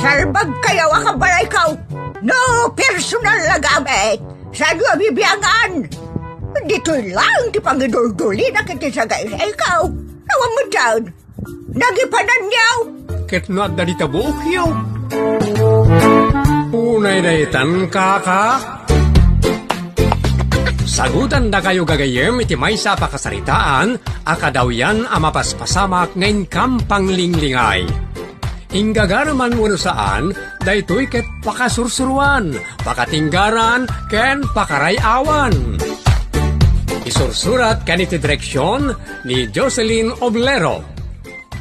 Sarbag kayo akabalay ka. No personal na gamit. Sa iyo bibiyangan. Dito lang di pangidul na kiti sa guys. Eh, ikaw, nawa mo dyan. Nagipanan niyaw. Kitna dari tabuok yaw. Punay na itan ka? Sagutan da kayo gagayem iti may sa pakasaritaan, akadawyan ang mapaspasamak ngayon kampang linglingay. Inggagaruman uno saan, daytoy ket pakasursuruan, pakatinggaran, ken pakarayawan. Isursurat kaniti direksyon ni Jocelyn Oblero.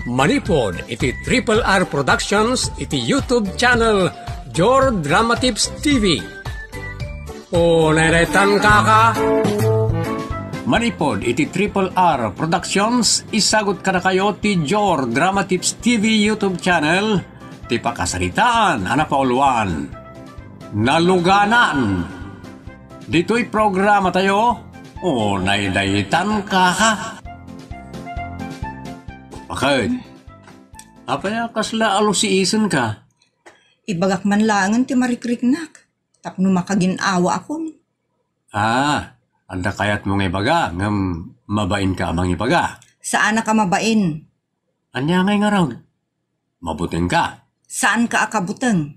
Manipod iti Triple R Productions iti YouTube channel Jor Dramatips TV. O neretan kaka, Manipod, iti Triple R Productions, isagot ka kayo ti Jor Drama Tips TV YouTube channel, ti pakasaritaan ana anapauluan, naluganan. Dito'y programa tayo, o naidayitan ka ha. Bakit? Apaya kasla alo si ka. Ibagak man langan ti marikriknak. Tapno makaginawa akon. Ah, Anda kayat mong ibaga, ngam mabain ka amang ibaga. Saan ka mabain? Anya ngay nga raw. Mabuting ka. Saan ka akabuteng?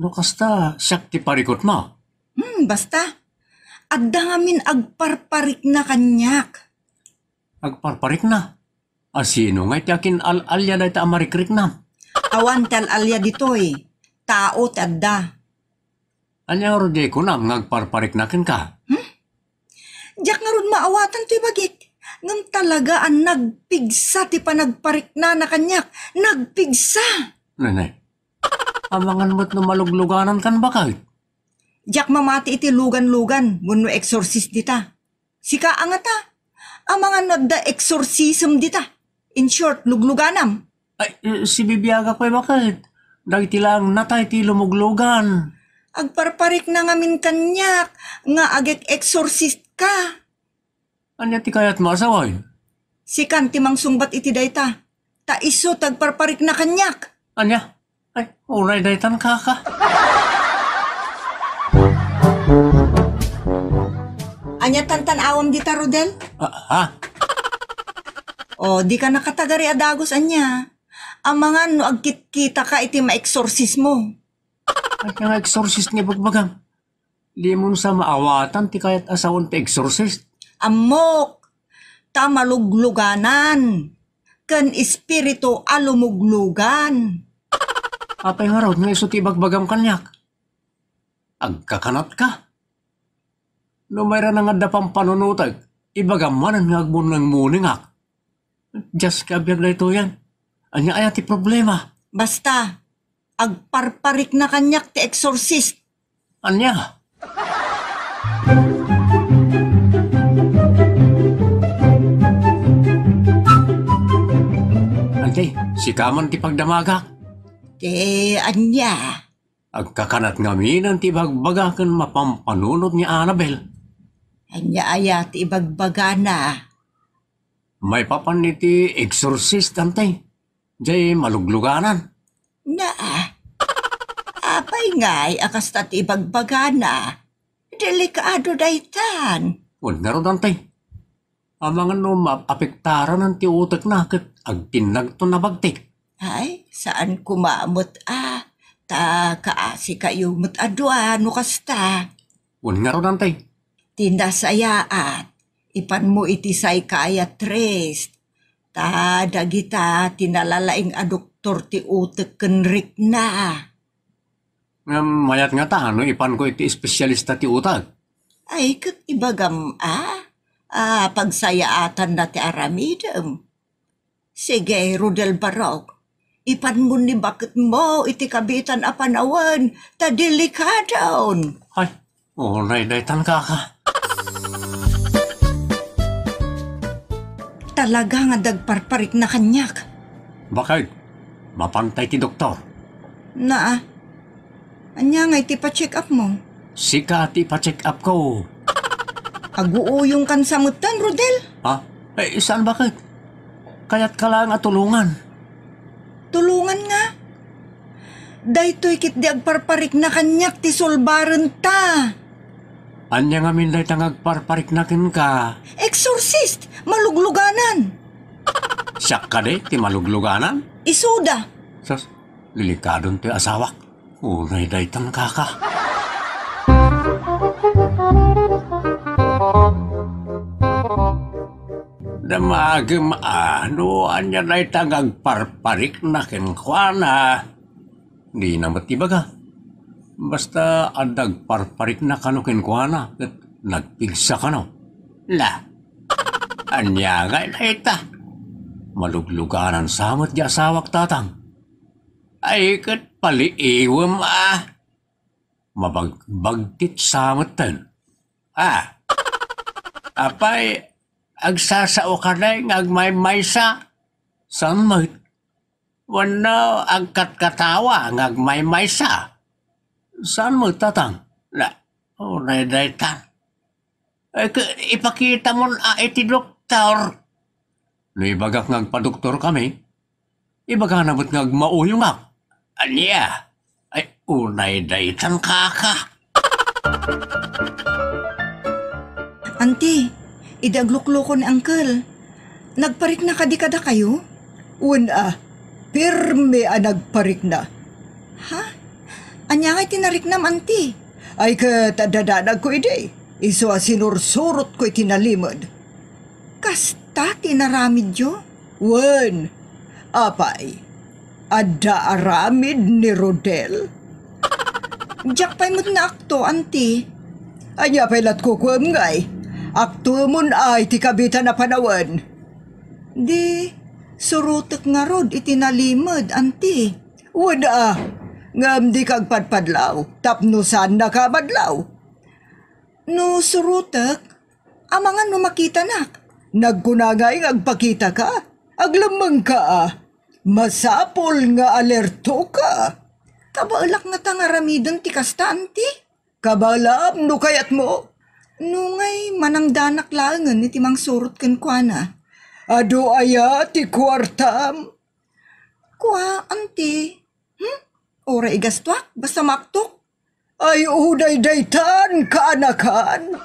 No kasta, sakti parikot mo. Hmm, basta. Adda ngamin agparparik na kanyak. Agparparik na? Asino ah, ngay tiakin al-alya na ita amarikrik na? Awan tal alya ditoy. Tao ti adda. Anya rode ko na ngagparparik na kin ka. Hmm? Diyak nga ron maawatan to'y bagik. Ngam talaga ang nagpigsa ti panagparik na na kanyak. Nagpigsa! Nanay, amangan mo't na malugluganan kan ba kahit? Diyak mamati iti lugan-lugan, mun no exorcist dita. Sika angata, amangan not da exorcism dita. In short, lugluganam. Ay, eh, si Bibiaga ko'y bakit? Dagiti lang natay ti lumuglugan. Agparparik na ngamin kanyak, nga agek exorcist ka, Anya ti kayat masaway? sikan timang sungbat iti dayta. Ta iso tagparparik na kanyak. Anya? Ay, unay daytan kaka. Anya tantan awam di Rodel? Ah, ah, O, di ka nakatagari adagos anya. Amangan no agkit-kita ka iti maeksorsismo. At nga exorcist nga bagbagam. Limon sa maawatan, ti kayat asawon ti exorcist. Amok! Tamalugluganan! Kan espiritu alumuglugan! Apay haraw nga iso ti bagbagam kanyak. Agkakanat ka. Lumayra na nga dapang panunutag, ibagamanan nga agmon ng muningak. Diyas ka biyag na ito yan. Anya ay ti problema. Basta, agparparik na kanyak ti exorcist. Anya? Anjay, si Kaman ti pagdamaga. Te, anya. Agkakanat ngamin ang ti bagbaga kan mapampanunod ni Annabel. Anya aya ti bagbaga na. May papan ni ti exorcist antay. Jay malugluganan. Naa apay ngay akas tati bagbagana. Delikado daytan. Well, naroon nantay. Amang no mapapiktara ng tiutak na kat ag tinagto na bagtik. Ay, saan kumamot ah? Ta kaasi kayo mutadwa no kasta. Well, naroon nantay. Tindasayaat. Ipan mo itisay kaya trest. Ta dagita tinalalaing aduktor ti utek kenrik na. Um, mayat nga ta, no? Ipan ko iti espesyalista ti utag. Ay, kat ibagam, ah? Ah, pagsayaatan na ti aramidem. Sige, Rudel Barok. Ipan mo ni bakit mo iti kabitan a panawan, ta delikadaon. Ay, oh, tan ka ka. Talaga nga dagparparik na kanyak. Bakit? Mapantay ti doktor. Na ah. Anya nga, iti pa-check up mo. Sika, ti pa-check up ko. Aguuyong kan sa Rodel. Ha? Eh, saan bakit? Kaya't ka lang atulungan. Tulungan nga? Daytoy kit di agparparik na kanyak ti solbaran ta. Anya nga min daytang agparparik na kin ka. Exorcist! Malugluganan! Siyak ka di, ti malugluganan? Isuda! Sas, lilikadon ti asawak. Unay daytang ka. Damagim ano anya daytang agparparik na kenkwana. Di na matibaga. Basta adag parparik na kano kenkwana at nagpigsa kano. La, anya nga ita. Malugluganan samot di asawak tatang ay kat paliiwam ah. Mabagbagtit samatan. Ah, apay agsasao ka na ngag may maysa samit. Wano ang katkatawa ngag may maysa. Saan mo tatang? Na, oh, naiday ta. Ay, ipakita mo na iti doktor. Naibagak ngagpa-doktor kami. Ibaga na ba't ngagmauyong ak? Anya, ay unay daytan kaka. Auntie, idaglukloko ni Uncle. Nagparik na kadikada kayo? Una, pirme a nagparik na. Ha? Anya kay tinarik na manti. Ay ka tadadanag ko ide. Iso a sinursurot ko tinalimod. Kasta tinaramid yo? Wan, apay. Ada aramid ni Rodel. Diyak pa'y mo't na akto, auntie. Anya pa'y lat kukuam ngay. Akto mun ay ti kabita na panawan. Di, surutak nga rod itinalimod, auntie. Wada, ngam di kag padpadlaw, tapno saan na kabadlaw. No surutak, amangan mo makita nak. Nagkunangay ngagpakita ka, aglamang ka ah. Masapol nga alerto ka. Kabalak nga tangaramidang ti kastanti. Kabalap no kayat mo. Nungay manamdanak langan ni timang surot kan kwa Ado aya ti kwartam. Kwa, anti. Hm? Ora igastwak, basta maktok. Ay uday daytan kaanakan.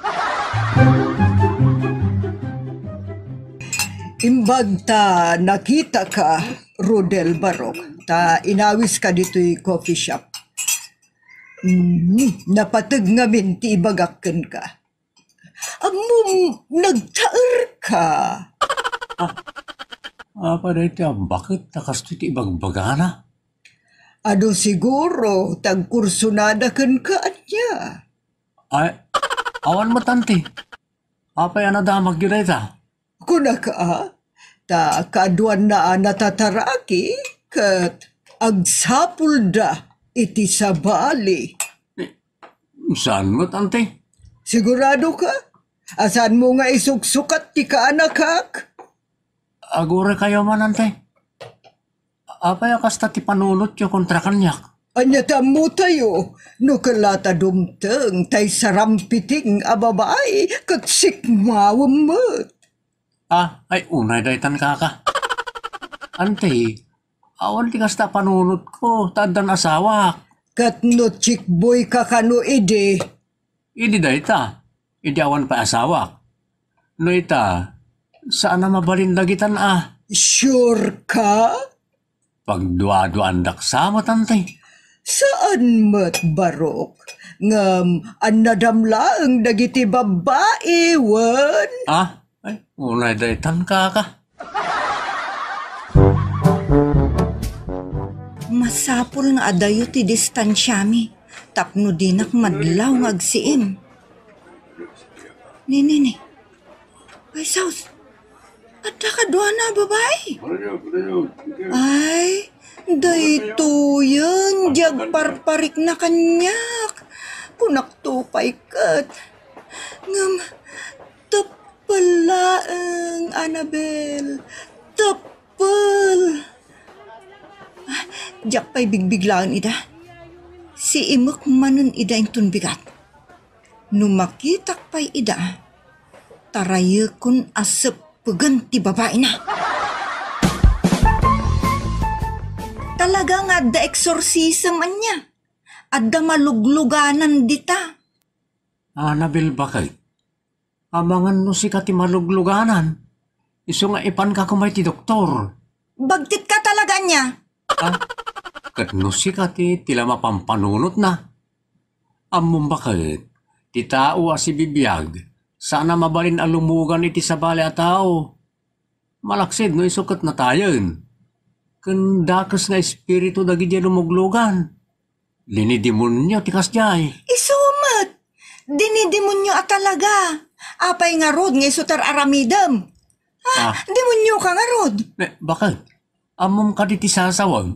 Imbagta nakita ka Rodel Barok. Ta inawis ka dito'y coffee shop. Mm, napatag nga min ti ibagakken ka. Amum, nagtaer ka. Ah, ah paday ti bakit nakasto ti ibagbagana? Ado siguro, tagkursunada ken ka at niya. Ay, awan matanti. Apay anadamag yun ta. Kuna ka, ah? ta kaaduan na natataraaki kat agsapul da iti sabali. Saan mo, tante? Sigurado ka? Asan mo nga isuksukat ti kaanakak? Agure kayo man, Apa Apay akasta ti panulot yung kontrakanyak. Anya tamo tayo, no kalata dumteng tay sarampiting ababae kat sikmawamot. Ha? Ah, ay, unay daytan ka ka. Ante, awan ti kasta panunod ko, tadan asawa. Katno chikboy no ide. Idi dayta, ide awan pa asawa. No ita, saan na mabalindagitan ah? Sure ka? andak daksama tante. Saan mat barok? Ngam, um, anadamlaang dagiti babae, wan? Ah? Ay, unay tan 哎，我来得当家 ka. Masapol nga adayo ti distansyami. Tapno dinak madlaw nga agsiim. Nini ni. Ay, Saus. Ada ka doon na, babae. Ay, day tuyang jagparparik na kanyak. tupay kat. Ngam, Palaang Annabel. Tapal. Ah, Diyak pa'y bigbiglaan ida. Si imak manun ida yung tunbigat. Numakitak pa'y ida. Tarayakon asap paganti babae na. Talaga nga da eksorsism anya. At da malugluganan dita. Annabel ba kayo? Abangan no si katimalugluganan. Isu nga ipan ka kumay ti doktor. Bagtit ka talaga niya. Ah, kat no si kati tila mapampanunot na. Among bakit, ti tao si bibiyag, sana mabalin alumugan iti sabali a tao. Malaksid no isukat na tayon. Kandakas nga espiritu dagiti lumuglugan. Linidimonyo ti kasjay. Isumat! Dinidemonyo at talaga. Apay nga rod nga isutar aramidam. Ah, ah. demonyo ka nga rod. Eh, bakit? Amom ka diti sasawag.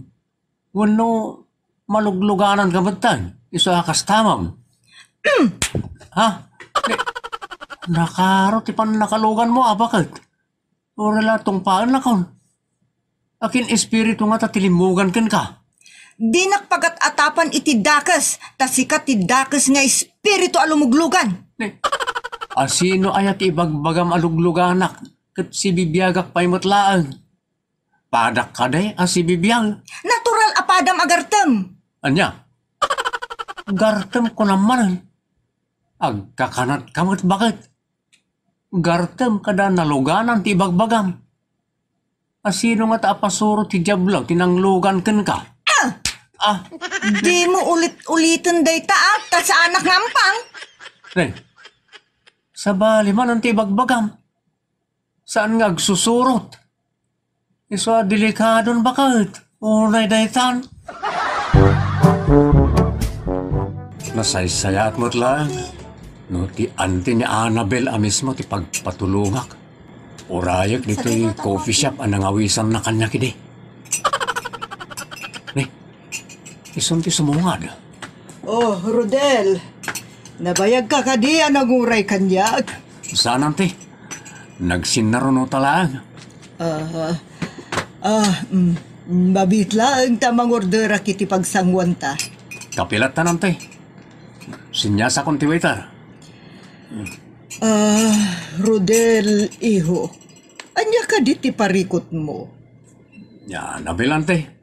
Wano malugluganan ka batan. Iso akas tamam. ha? Eh, nakaro ti pan nakalugan mo ah, bakit? Orela, tong paan na kaon. Akin espiritu nga tatilimugan ken ka. Di nakpagat atapan iti dakas, ta sikat ti dakas nga espiritu alumuglugan. Eh, Asino ah, ayat ibagbagam aluglugana ket si bibiyagak paimutlaan. Padak kaday ang ah, si bibiyang. Natural apadam agartem. Anya? Gartem ko naman. Agkakanat kamot bakit? Gartem kada naluganan ti ibagbagam. Asino ah, nga taapasuro ti jablaw tinanglugan ken ka? Ah! Ah! Di mo ulit-ulitin day taat ta sa anak ngampang. Nay, sa man ang tibagbagam. Saan nga agsusurot? Iswa delikadon bakit? Unay daytan. Nasaysaya at mutlaan. No, ti ante ni Annabel a mismo ti pagpatulungak. Urayag dito yung coffee shop ang nangawisan na kanya kidi. Ne, isang sumungad. Oh, Rodel. Nabayag ka kadi anaguray kanyag. Saan te? Nagsinaro no talaag. Ah, uh, ah, uh, mm, mabitla ang tamang ordera kiti pagsangwan ta. Kapilat ta nante. Sinyasa kong ti Ah, uh, Rodel, iho. Anya ka di ti parikot mo? Ya, nabilante.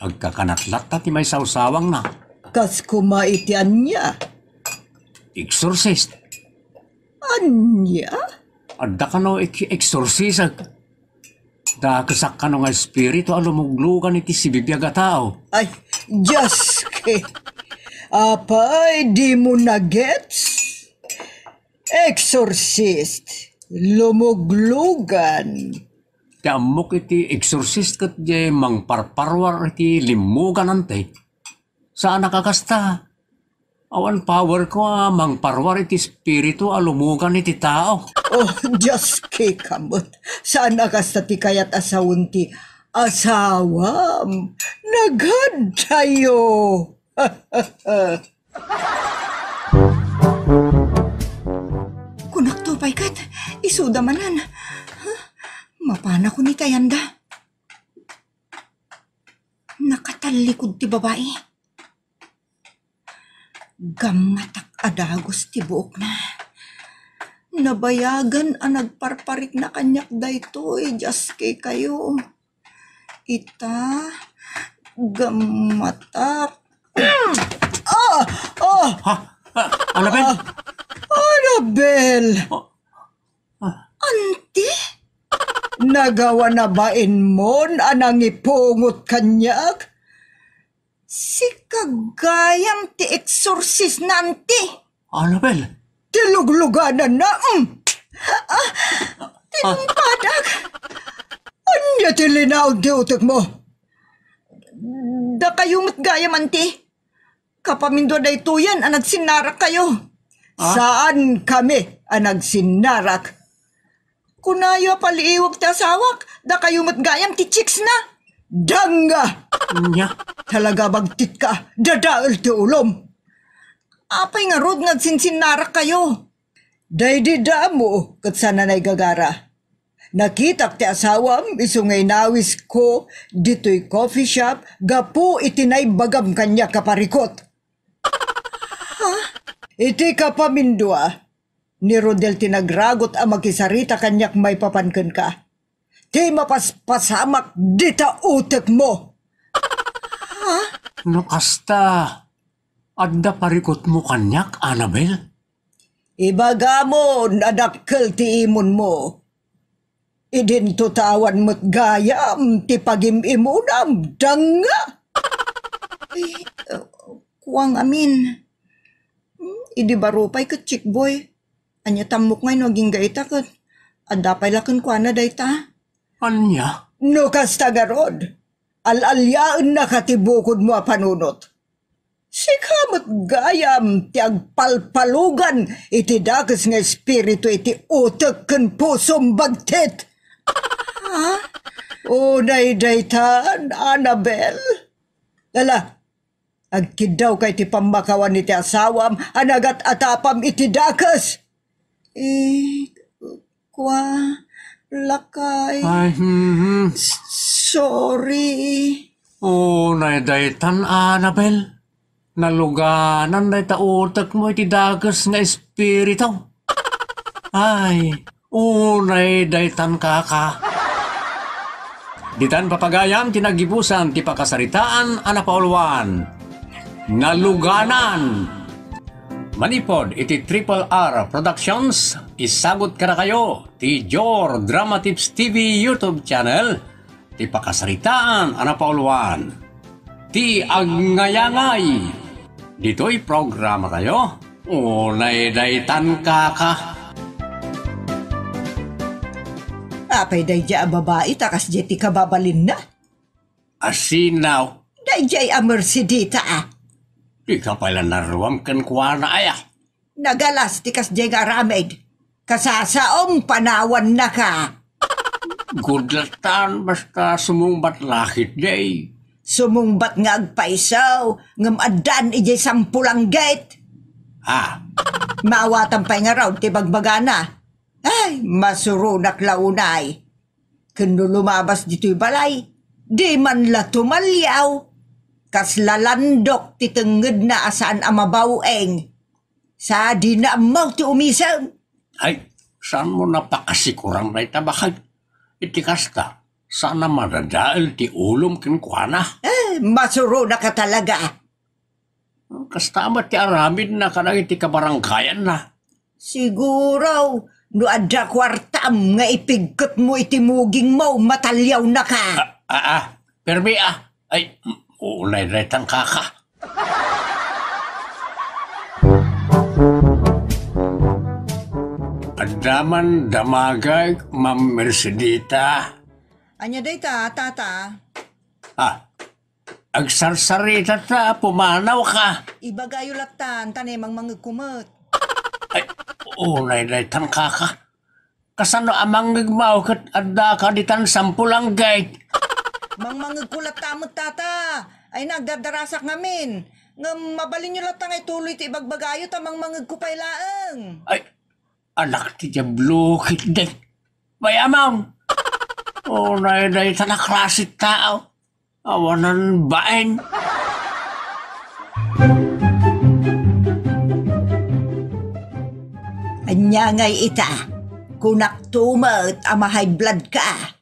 Agkakanatlat ta ti may sawsawang na. Kas kumaitian niya exorcist. Anya? Adda ka no exorcisag. Da kasak ka no nga espiritu alumuglo ka niti si bibiyag tao. Ay, just ke. Apay, di mo na gets? Exorcist. Lumuglugan. Ti amok iti exorcist kat di mang parparwar iti limugan ante. Saan nakakasta? Awan power ko amang ah. parwar iti spirito alumugan ah. iti tao. Oh, Diyos kay kamot. Saan akas ti kayat asawunti? Asawam, nagad tayo. Kunak to, paikat. Isuda manan. Huh? Mapana ko ni Tayanda. Nakatalikod ti babae. Gamatak adagos tibuok na. Nabayagan ang nagparparik na kanyak daytoy, eh, just kay kayo. Ita, gamatak. ah! Ah! Ha? Anabel? Ah, Anabel! Ante? Ah, oh. ah. Nagawa na bain mo anang ipungot kanyak? Si kagayang ti exorcist nanti. Annabel! Tilugluganan na um. Ah, tinpadak. Anya tilinaw di utak mo. Da kayo matgaya anti. Kapamindo na ito yan, anag sinarak kayo. Ah? Saan kami anag sinarak? Kunayo paliiwag ti asawak, da kayo matgayang ti chicks na. Danga! Nya, talaga bagtit ka, dadaal ti ulom. Apay nga rod nagsinsinara kayo. Daydi da mo, kat sana na'y gagara. Nakitak ti asawam, isungay nawis ko, dito'y coffee shop, gapo itinay bagam kanya kaparikot. Ha? Iti kapamindua. Ni Rodel tinagragot ang magkisarita kanyak may papankan ka Di mapaspasamak dita utak mo. Ha? No kasta, adda parikot mo kanyak, Anabel? Ibaga mo, nadakkel ti imon mo. Idin tutawan mo't gayam, ti pagimimunam, danga. Ay, kuwang amin. Idi barupay ka, chick boy. Anya tamok ngay naging gaita ka. Adapay lakon kwa na dayta. Anya? No kastagarod. Alalyaan na katibukod mo panunot. Si kamat gayam ti agpalpalugan iti dagas nga espiritu iti utak kan puso bagtit. ha? Ah? Unay daytan, Annabel. Dala, agkidaw kay ti pamakawan ti asawam, anagat atapam iti dakas. Eh, kwa lakay. Ay, mm-hmm. Sorry. Oh, naidaitan, Annabel. Naluganan na itautak mo iti dagas nga espirito. Ay, unay daitan ka ka. Ditan papagayam tinagibusan ti pakasaritaan ana paulwan. Naluganan. Manipod, iti Triple R Productions, isagot ka na kayo, ti Jor Drama TV YouTube channel, ti pakasaritaan, Pauluan. ti agnayangay. Dito'y programa kayo, unay daytan ka. Apay dayja a babae, takas jeti kababalin na. Asinaw. Dayjay a mercedita ah. Di ka pala naruam kan kuha na ayah. Nagalas di kas jay nga Kasasaong panawan na ka. Gudlatan basta sumungbat lakit day. Sumumbat nga agpaisaw, ngamadan ijay sampulang gate. Ha? Maawatan pa nga raw, tibagbagana. Ay, masurunak launay. Kung lumabas dito'y balay, di man la tumalyaw kas lalandok titenged na asaan amabaueng. Sa di na amaw ti umisang. Ay, saan mo napakasikurang na itabakag? Itikas ka, sana madadail ti ulom kinkwana. Eh, masuro na ka talaga. Kastama ti aramid na kanang iti kabarangkayan na. Siguro, no adya kwartam nga ipigkot mo iti muging mo matalyaw na ka. Ah, ah, ah. Permi ah. Ay, uulay-lay tang kaka. Adaman damagay Ma'am Mercedita. Anya dayta, tata. Ah, agsarsarita ta, pumanaw ka. Ibagayo latan, tanemang mangagkumot. Ay, unay na itang kaka. Kasano amang nagmaw kat adda ka ditan sampulang gait. Mangmangagkulat tamot tata. Ay nagdadarasak namin. Nga mabalin nyo latang ay tuloy ti ibagbagayo tamang mangagkupay laang. Ay, anak ti jablo hindi. Mayamang. O oh, nay-nay tanak naklasit tao. Awanan baeng. Anya ngay ita, kunak tumat amahay blood ka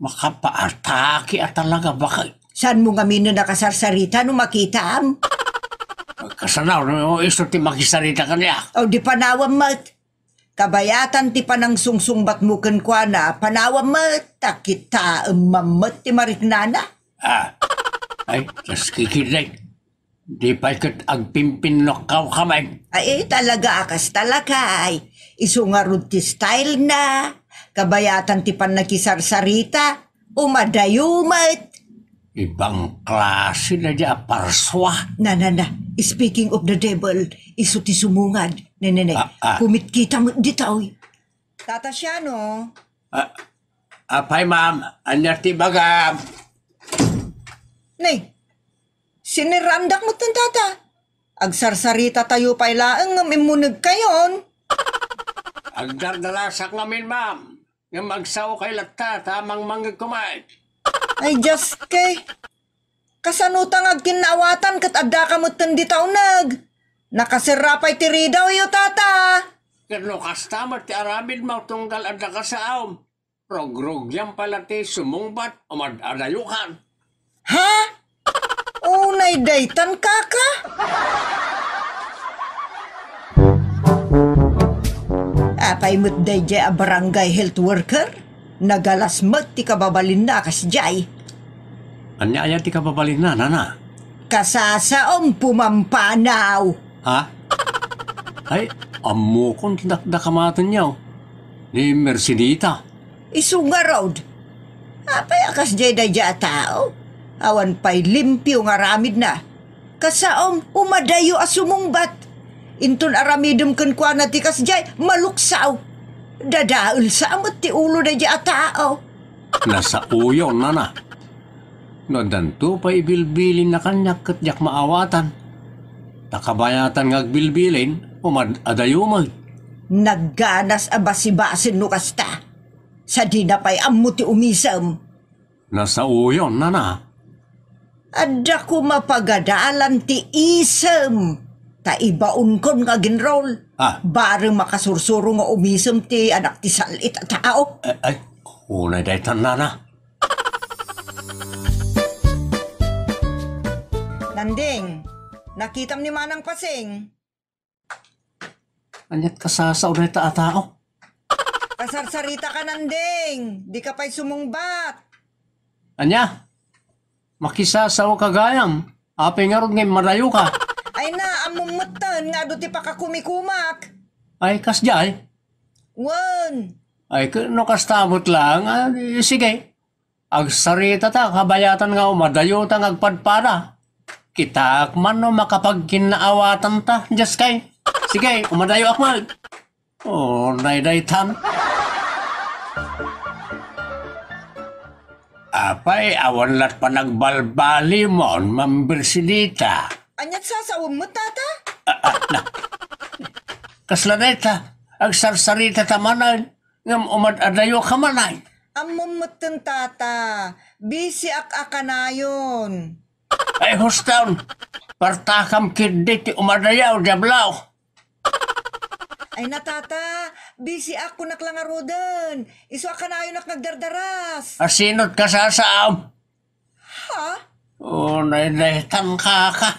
makapaartaki at talaga baka Saan mo kami na nakasarsarita nung makita am? kasanaw na mo oh, iso ti makisarita ka O di panawam mat. Kabayatan ti panang sungsungbat mo kwa na panawam mat. Takita ang ti mariknana. Ah, ay, tas kikilay. Di pa ikat agpimpinok kaw kamay. Ay, talaga akas talakay. Isungarod ti style na. Kabayatan ti pannakisarsarita, umadayumat. Ibang klase na di aparswa. Na, na, na. Speaking of the devil, iso ti sumungad. Nenene, ah, ah. kumitkita mo ditaw. Tata siya, no? Ah, apay, ma'am. Anar ti baga. Nay, sinirandak mo tan tata. Agsarsarita tayo pa ilaang ngamunag kayon. Agdardalasak namin, ma'am. Nga magsaw kay lakta tamang manggag kumain. Ay, Diyos kay. Kasanutan ag kinawatan kat adda ka mo tindi taunag. Nakasirapay tiri daw yu tata. Kano customer ti aramid mo tunggal adda ka sa aom. Rogrog yan pala ti sumungbat o madadayukan. Ha? Unay daytan kaka? Apay mo't dayjay a barangay health worker? Nagalas mat ti kababalin na kasjay. Anya ayat ti kababalin na, nana? Kasasaom pumampanaw. Ha? Ay, ammo kong dakdakamatan niyaw. Ni Mercedita. Isunga road. Apay akas jay dayjay a tao. Awan pa'y limpyo nga ramid na. Kasaom umadayo a sumungbat Intun aramidum kun kwa natikas jay maluksaw. Dadaul sa amat ti ulo na jay ataaw. Nasa uyon na na. No danto pa ibilbilin na kanyak katyak maawatan. Nakabayatan ngagbilbilin umad adayumag. Nagganas abasibasin no kasta. Sa di na pa'y amuti umisam. Nasa uyon na na. Adda ko mapagadalan ti isam ta Taibaon kon nga ginroll. Ah. Barang makasursuro nga umisom ti anak ti salit at tao. Ay, ay unay day na. Nanding, nakitam ni Manang Pasing. Anyat kasasa na ta tao. Oh. Kasarsarita ka, Nanding. Di ka pa'y sumungbat. Anya, makisasaw kagayam. Aping arod ngayon marayo ka. Ay na, amumutan nga do ti pakakumikumak. Ay, kasjay? Wan. Ay, no kastamot lang. Ah, eh, sige. Agsarita ta, kabayatan nga umadayutan agpadpada. Kita akman no makapagkinaawatan ta, Diyos kay. Sige, umadayo akman. Oh, naydaytan. Apay, awan lat panagbalbali mo, Ma'am Bersilita. Anyat sasawag mo, tata? Ah, ah, Kaslaneta, ang sarsarita tamanay, ng umadadayo ka manay. Amumutin, tata. Busy ak akanayon. Ay, hustaon. Partakam kindi ti umadayaw, diablaw. Ay na tata, busy ako naklangarodan. Iso ka na nagdardaras. Asinot ka sa saam. Ha? Oh, nainahitan ka ka.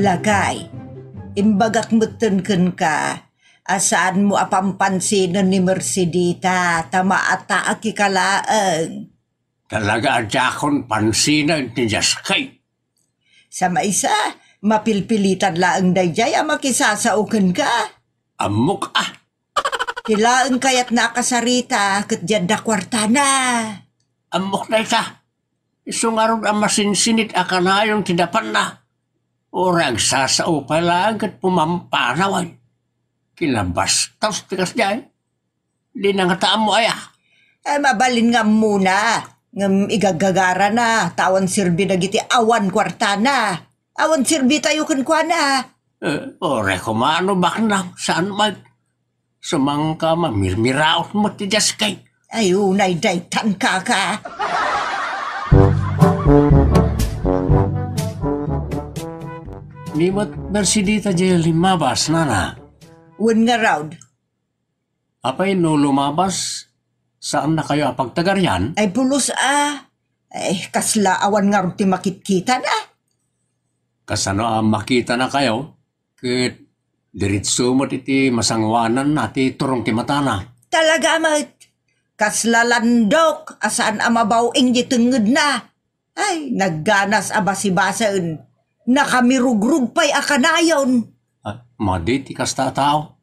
lagay. Imbagak mutunkan ka, asaan mo apampansinan ni Mercedita, tamaata akikalaang. Talaga adakon pansinan ni Jaskay. Sa maisa, mapilpilitan laang dayjay ang makisasaukan ka. Amok ah! Kilaang kaya't nakasarita, kat dyan da kwartana. Amok na ita. Isungaron ang masinsinit akanayon tidapan na. Orang sasao pala agad pumamparawan. Kinabastos tikas niya eh. Di nangataan mo aya. Ay mabalin nga muna. Ngam igagagara na. Tawan sirbi na giti awan kwarta na. Awan sirbi tayo kankwa na. Eh, ore kumano bak na. Saan mag? Sumangka mamirmiraot mo tidas kay. Ayun ay daytan kaka. Nimat bersidita je limabas, nana. When ngaraud. Apa Apay no lumabas, saan na kayo apagtagar yan? Ay pulos ah. Ay kasla awan nga ti makitkita na. Kasano ah makita na kayo? Kit diritso mo iti masangwanan nati turong ti matana. Talaga amat. Kaslalandok asaan amabaw ing na. Ay, nagganas abasibasaan nakamirug pa'y akanayon. At maditi kas ta tao.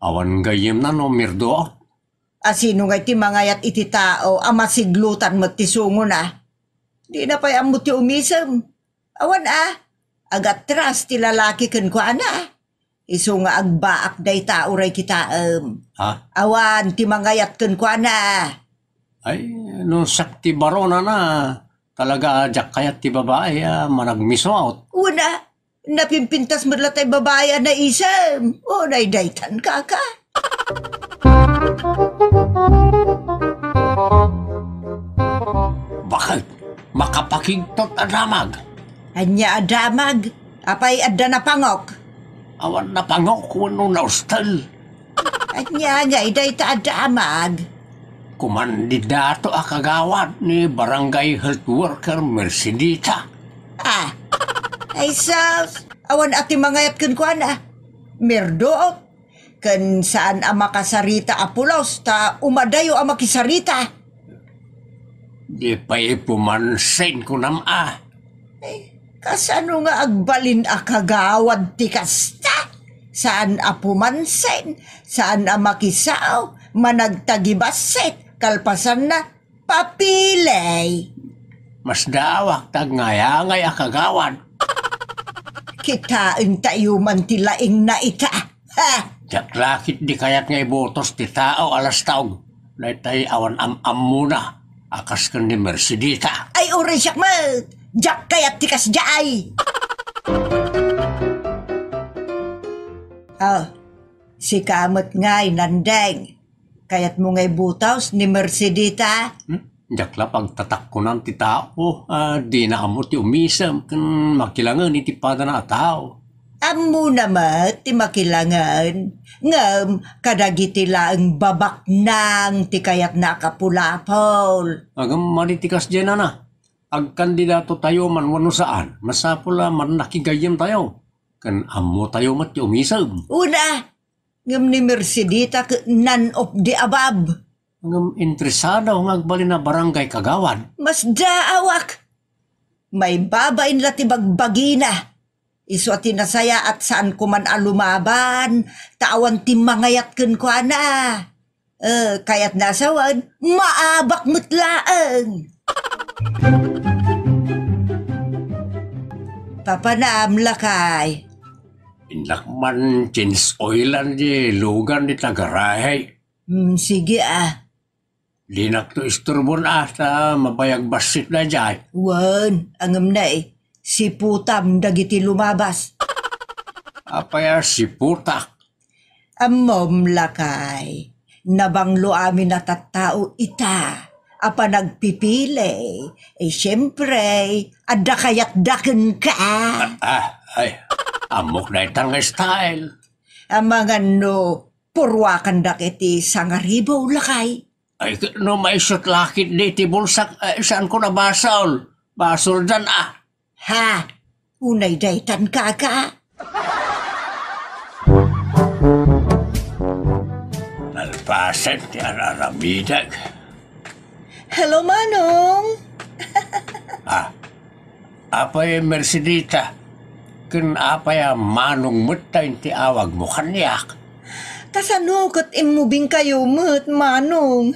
Awan gayem na no mirdo. Asino ah, nga iti mangayat iti tao, ama ah, siglutan mo tisungo na. Ah. Di na pa'y amot ti umisem. Awan ah, agatras ti lalaki ken ko ana. Iso nga agbaak day tao ray kita um. Ha? Awan ti mangayat ken ko ana. Ay, no sakti barona na talaga ajak ah, kayat ti babae uh, ah, managmiso out. Una, napimpintas mo tay babae ah, na isem. o naidaitan ka ka. Bakit? Makapakigtot adamag. Anya adamag? Apay adda na pangok. Awan na pangok kuno na ustal. Anya nga, iday ta adamag kumandidato a kagawad ni Barangay Health Worker Mercedita. Ah, ay sus, awan ati mangayat kun kuan ah. Merdoot, oh. kan saan ang makasarita apulos ta umadayo ang makisarita. Di pa ipumansin ko nam ah. Ay, eh, kasano nga agbalin akagawad ti kasta? Saan apumansin? Saan ang makisao? Managtagibasit? kalpasan na papilay. Mas dawak tag ngayangay akagawan. Ah, Kita tayo man tilaing na ita. Jaklakit di kayat ngay botos ti tao alas taog. Naitay awan am-am muna. Akas kan ni Mercedita. Ay, uri siyak mat. Jak kayat tikas jaay. Oh, si kamot nga'y nandeng. Kayat mo ngay butaws ni Mercedita? Hmm? Jakla pagtatak ko ng ti tao, ah, di na amo ti umisam, kan makilangan iti pada na tao. Amo naman ti makilangan, nga kadagiti lang babak nang ti kayat na nakapulapol. Agam manitikas dyan na na, ag kandidato tayo man wano saan, masapula man nakigayam tayo, kan amo tayo mat ti umisam. Una, Ngam ni Mercedita none of the above. Ngam interesado ng agbali na barangay kagawad. Mas daawak. May babain la tibagbagina. Iso at tinasaya at saan ko man alumaban, tawan ti mangayat ken ko ana. Uh, kaya't nasawan, maabak mutlaan. Papa na amlakay. Inlakman, chins oilan di lugan di tagarahay. Mm, sige ah. Di nakto isturbon ah mabayag basit na jay. Wan, angam na eh. Si putam dagiti lumabas. Apaya si putak. Amom lakay. Nabanglo amin na tattao ita. Apa nagpipili. Eh syempre, adakayakdakan ka. Ah, ah ay. Ah, amok na itang style. Amangan no, purwakan da kiti sangaribo lakay. Ay, no may shot lakit ni ti bulsak uh, saan ko na basaol. Basol dan ah. Ha, unay daytan kaga. Nalpaset ti araramidag. Hello, Manong. ah, apa yung Mercedita? kin apaya manong mutay ti awag mo kanyak. Kasano kat imubing kayo mut manong?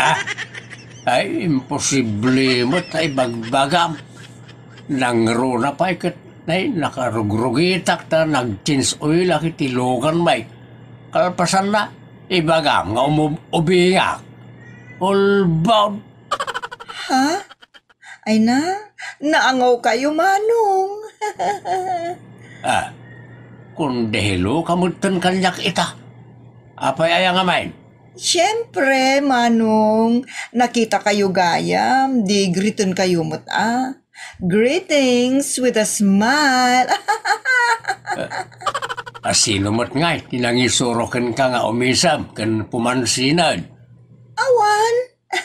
ay, imposible mo tay bagbagam. Nangro na pa ikat nay nakarugrogitak ta nagchins oil akit ilogan may. Kalpasan na, ibagam nga umubiyak. Ulbaw. Ha? Ay na, naangaw kayo manong ah, kung dehilo kamutan kanyak ita. Apay ayang main? Siyempre, Manong, nakita kayo gayam, di griton kayo mo't ah. Greetings with a smile. uh, ah, asino ah, mo't nga, tinangisorokan ka nga umisam, kan pumansinad. Awan,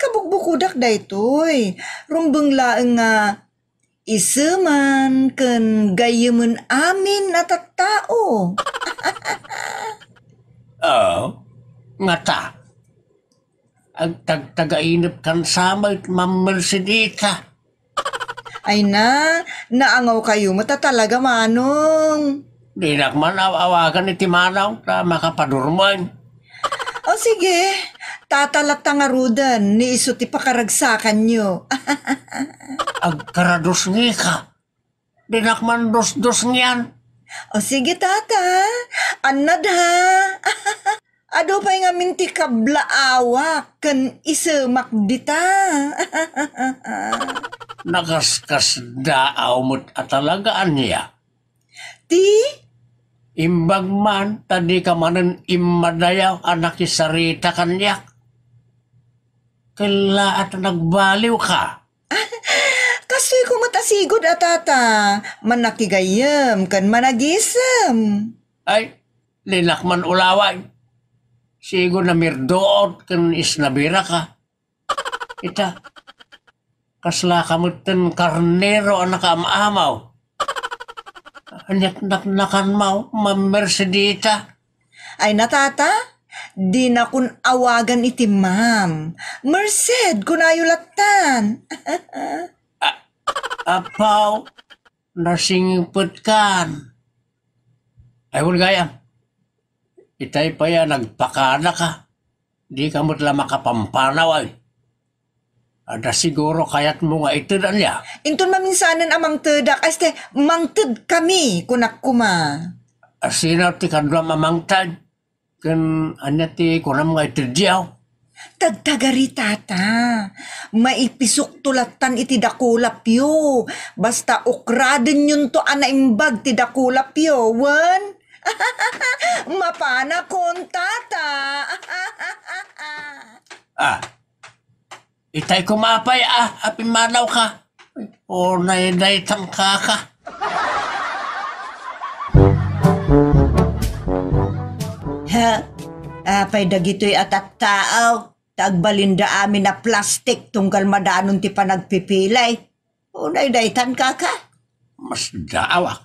kabukbukudak da ito'y. Rumbang laeng nga, Isuman kan gayaman amin na natatao. Oo. Oh, Nga mata. Ang tagtagainip kan samay mamersidita. Ay na, naangaw kayo matatalaga manong. Di nakman awagan iti manaw na makapadurman. O sige, tatalata nga rudan ni iso ti pakaragsakan nyo. Agkarados nga ka. Dinakman dos-dos niyan. O sige tata, anad ha. Ado pa nga minti kablaawa kan isa makdita. Nagaskas daaw mo't atalagaan niya. Ti? Imbagman, man, tadi ka manan imadayaw anak isarita kanyak. Kaila at nagbaliw ka. Kasoy ko matasigod atata, ah, manakigayam kan managisam. Ay, lilakman ulaway. Sigo na mirdoot kan isnabira ka. Ita, kasla kamutin karnero anak amamaw. Anak nakan mau mamersedita. Ay natata, Di na kun awagan iti ma'am. Merced, kunayo latan. Apaw, nasingipot kan. Ay, gaya. Itay pa yan, nagpakana ka. Di ka mo't lang makapampanaw ay. Ada siguro kayat mo nga itid niya. Inton maminsanan amang tedak, este, mangtid kami kunak kuma. Asinaw ti kadwa mamangtad Kan anyati kurang nga itirdiyaw. Tagtagari tata, maipisok tulatan iti dakulap yo. Basta ukraden yun to anaimbag ti dakulap yo, wan? Mapana kon tata. ah, itay kumapay ah, apimalaw ka. O nainay tangka ka. Ha? Apay dagitoy atak taaw. Tagbalinda amin na plastik tunggal madanon ti panagpipilay. Unay daytan kaka. Mas daawa. Ah.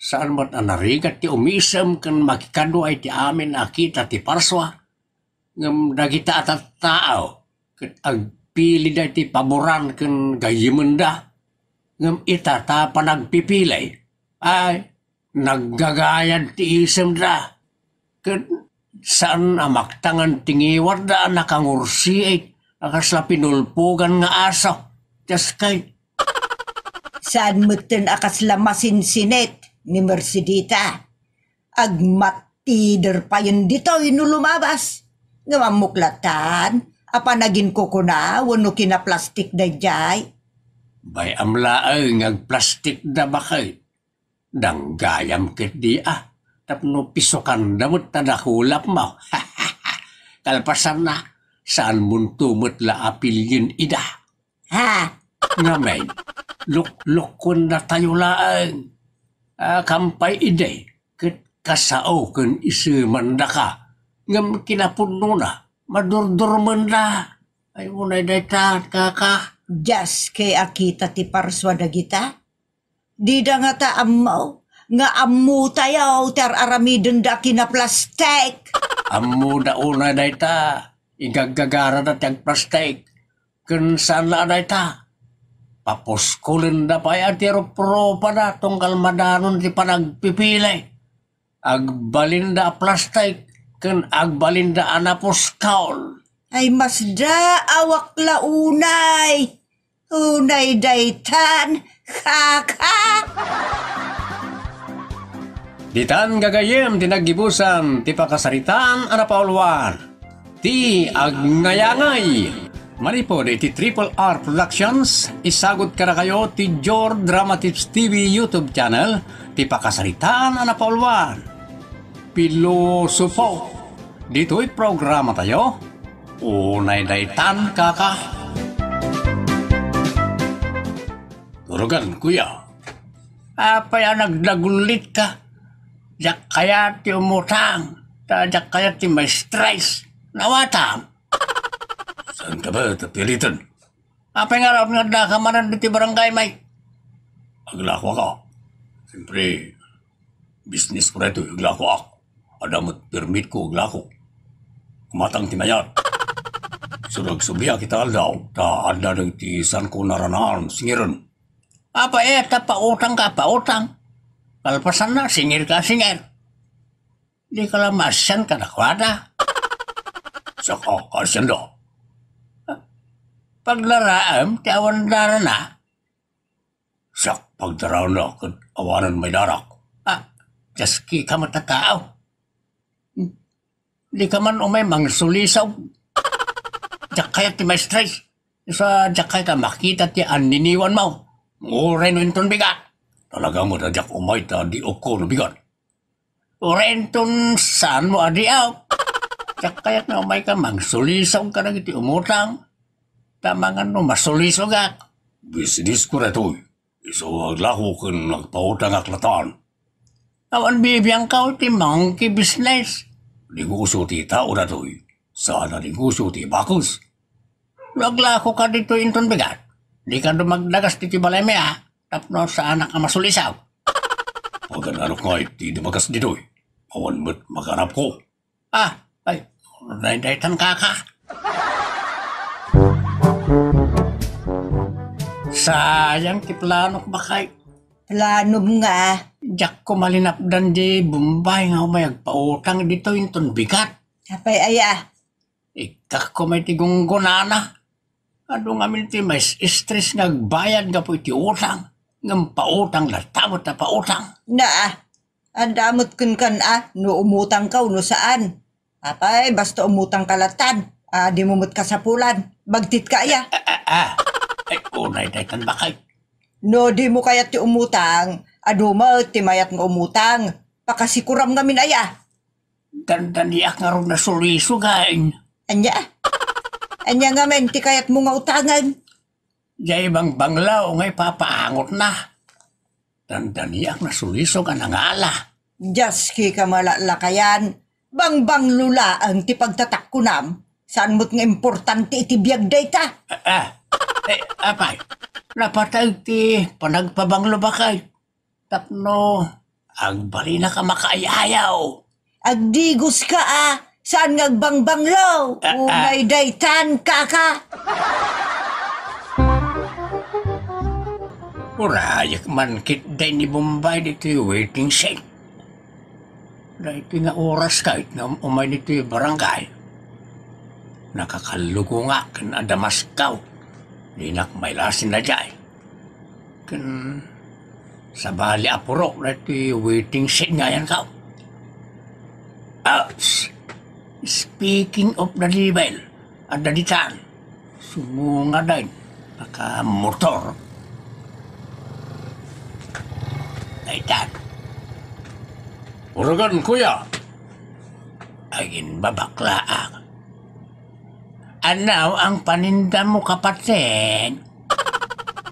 Saan ba't anarigat ti umisam kan makikano ay ti amin akita ti parswa? Ah? Ngam dagita atak taaw. Kat agpili da ti paboran kan gayimanda. Ngam ita ta panagpipilay. Ay, naggagayan ti isam da. Ken, saan amak tangan tingi warda eh? nakangursi ay akas pinulpugan nga aso. Diyas kay. Saan mo tin akas sinet ni Mercedita? Agmat tider pa yun dito inulumabas. Ngamamuklatan, apa nagin ko ko na, wano kinaplastik na jay. Bay amla ay ngagplastik na bakay. gayam kit di ah. tapno pisokan damot hulap mo. Kalpasan na, saan mong tumutla apilyin ida? Ha? Ngamen, Lukun na tayo laang. Ah, kampay ide, kit kasao kun isi mandaka. Ngam kinapuno na, madurdur man na. Ay unay day ta, kaka. Jas kay akita ti parswada kita. Di da nga ta amaw. nga amu tayaw ter aramidon kina plastik. Amu da una day ta, igagagara na tiang plastik. Kinsan na day ta. Papuskulin da pa yan tiro propa na tunggal madanon ti panagpipilay. Agbalinda plastik, kin agbalinda anapos kaol. Ay masda awak launay. Unay daytan, kaka. Ditan gagayem tinagibusan ti pakasaritaan ana paulwan. Ti agnayangay. Maripod iti Triple R Productions, isagot ka kayo ti Jor Dramatips TV YouTube channel, ti pakasaritaan ana paulwan. Pilosopo. Dito'y programa tayo. Unay daytan kaka. Turugan, kuya. Apa ah, nagdagulit ka jak ti umutang ta may stress nawatam saan taba tapilitan apa yang harap nga kamaran di barangay may aglakwa ka siyempre bisnis ko rito aglakwa ako adamot permit ko aglako kumatang mayat surag subiya kita aldaw ta anda ng ti san ko naranaan singiran apa eh tapa utang ka pa utang kalpasan na, singir ka, singir. Di ka lang masyan ka nakwada. So, ko, ko, sindo. Paglaraam, ti awan dara na. So, pagdaraw na, kun awanan may darak. Ah, just ki ka matakaaw. Di ka man umay mangsulisaw. Jakay ti maestray. Sa jakay ka makita ti aniniwan mo. Nguray no inton bigat. Talagang dadyak umay ta di no lubigan. Renton san mo adi aw. Kakayat na umay ka magsulisog ka nang iti umutang. Tamangan no masulisog ak. Business ko reto. Iso aglaho kung nagpautang aklatan. Awan bibiyang ka kan ti monkey business. Ninguso ti tao na Sana ninguso ti bakus. Naglako ka dito inton bigat. Di ka dumagdagas ti balay me ah. Ya. tapno sa anak nga masulisaw. Paganarok nga iti di magas dito eh. Awan mo't maganap ko. Ah, ay, naindaitan ka. Sayang ti plano ko bakay. Plano nga. Jack ko malinap dan di bumbay nga umayag pautang dito yung tunbikat. Apay aya. Ikak ko may gunana. Ano nga ti may stress nagbayad nga po iti utang ng pautang latamot na pautang. Na, andamot ah, kun kan ah, no umutang ka no saan. Apay, basta umutang kalatan, ah, di mumut ka sa pulan, magtit ka ya. Ah, ah, ah. Ay, unay daytan ba kay? No, di mo kayat ti umutang, aduma ti mayat nga umutang, pakasikuram namin aya. Ah, Dandaniak nga rin na suliso gain. Anya? Anya nga men, ti kayat mo nga utangan. Jay bang banglaw ngay papaangot na. Dandani ang nasulisog ang nangala. Diyas ki kamalalakayan, bang lula ang tipagtatak ko nam. Saan mo't nga importante itibiyag day ta? Ah, ah, eh, apay, napatay ti panagpabanglo ba kay? Tapno, ang balina ka makaayayaw. Agdigos ka ah, saan nga bangbanglo? Ah, ah. Ungay daytan kaka. yak man kit day ni Bombay dito yung waiting set. Dahil nga oras kahit na umay dito yung barangay. Nakakalugo nga kan adamas kaw. Dinak may lasin na jay. Kan sa bali apurok dito yung waiting set nga yan kaw. Ouch! Speaking of the level, at the ditan, sumunga din, paka motor. Ay, Naitan. Urugan kuya. Agin babaklaang. Anaw ang paninda mo kapatid.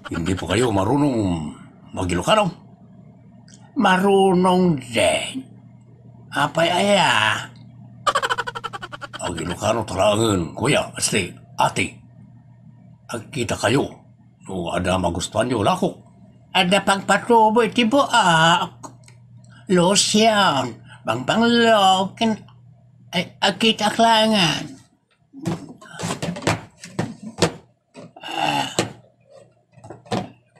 Hindi po kayo marunong magilokano. Marunong din. Apay aya. Ang Ilocano talangan, kuya, asli, ati. Agkita kayo. No, ada magustuhan niyo, lakok ada pang patuboy ti buak. Losyang, bang bang lokin, ay akit aklangan. Ah.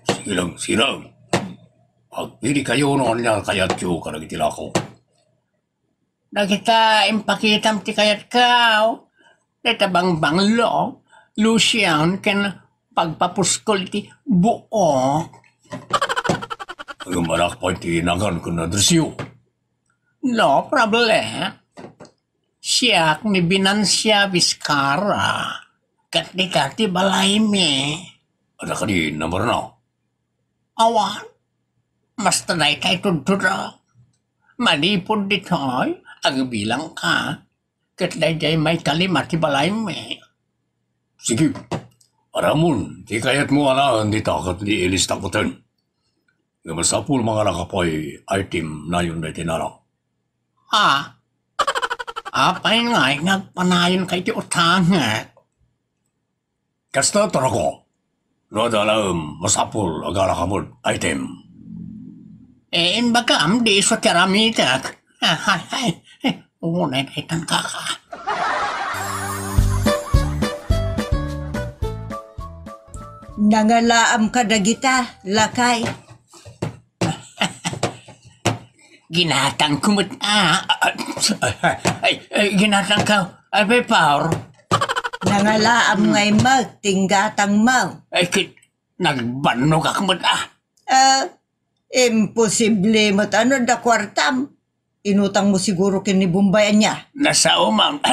Sige lang, sige lang. Pagpili kayo noon niya kayat yung karagitila ko. Nakita impakitam ti kayat kao. Dita bang bang lo, Lucian, ken pagpapuskol ti buok. ยมรักพ่อที่นักันนุณดูสิวน้อพระเบลเสียกมีบินันสียบิสคาร่ากันที่กันที่บาลายมีอะไรดีนับหรือโนอาวันมาสเตอร์ไนท์ให้ตุนตุนระมาดีปุ่นดิทอยอังบีลังค่ะกิดได้ใจไม่เลิมาที่บาลายมีสิบ Aramun, di kaya't mo alaan di takat ni Elis takutin. Gamasapul mga nakapoy, item na yun na tinarang. Ha? Apay nga, nagpanayon kay ti utang nga. Kasta tarako, no dalam um, masapul agara kamod, item. Eh, imbaga am di sa keramitak. Ha ha ha, unay kaitan kaka. Nangalaam ka gita, lakay. ginatang kumut... Ah, ay, ay, ginatang ka. Ay, may power. Nangalaam ngay mag, tinggatang mag. Ay, kit, nagbanno ka kumut ah. Ah, imposible mo't ano da kwartam. Inutang mo siguro kini Bumbayan niya. Nasa umang.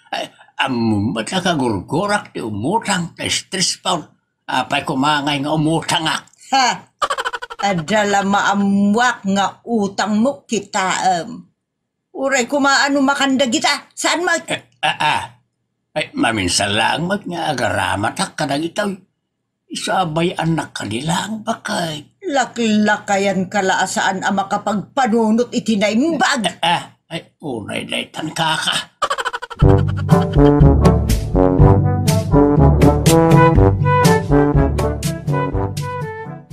Amumbat ka gurgurak ti umutang, testris pout Apay kumangay nga umutang ak. Ha! Adala maamwak nga utang mo kitaam. Uray kumaano makanda kita. Saan mag... Eh, ah, ah. Ay, maminsalang mag nga agaramat ak kanang itaw. Isabay anak kanila ang bakay. Laklakayan kalaasaan ang makapagpanunot itinaimbag. Ah, eh, ah. Eh, Ay, eh, unay daytan kaka.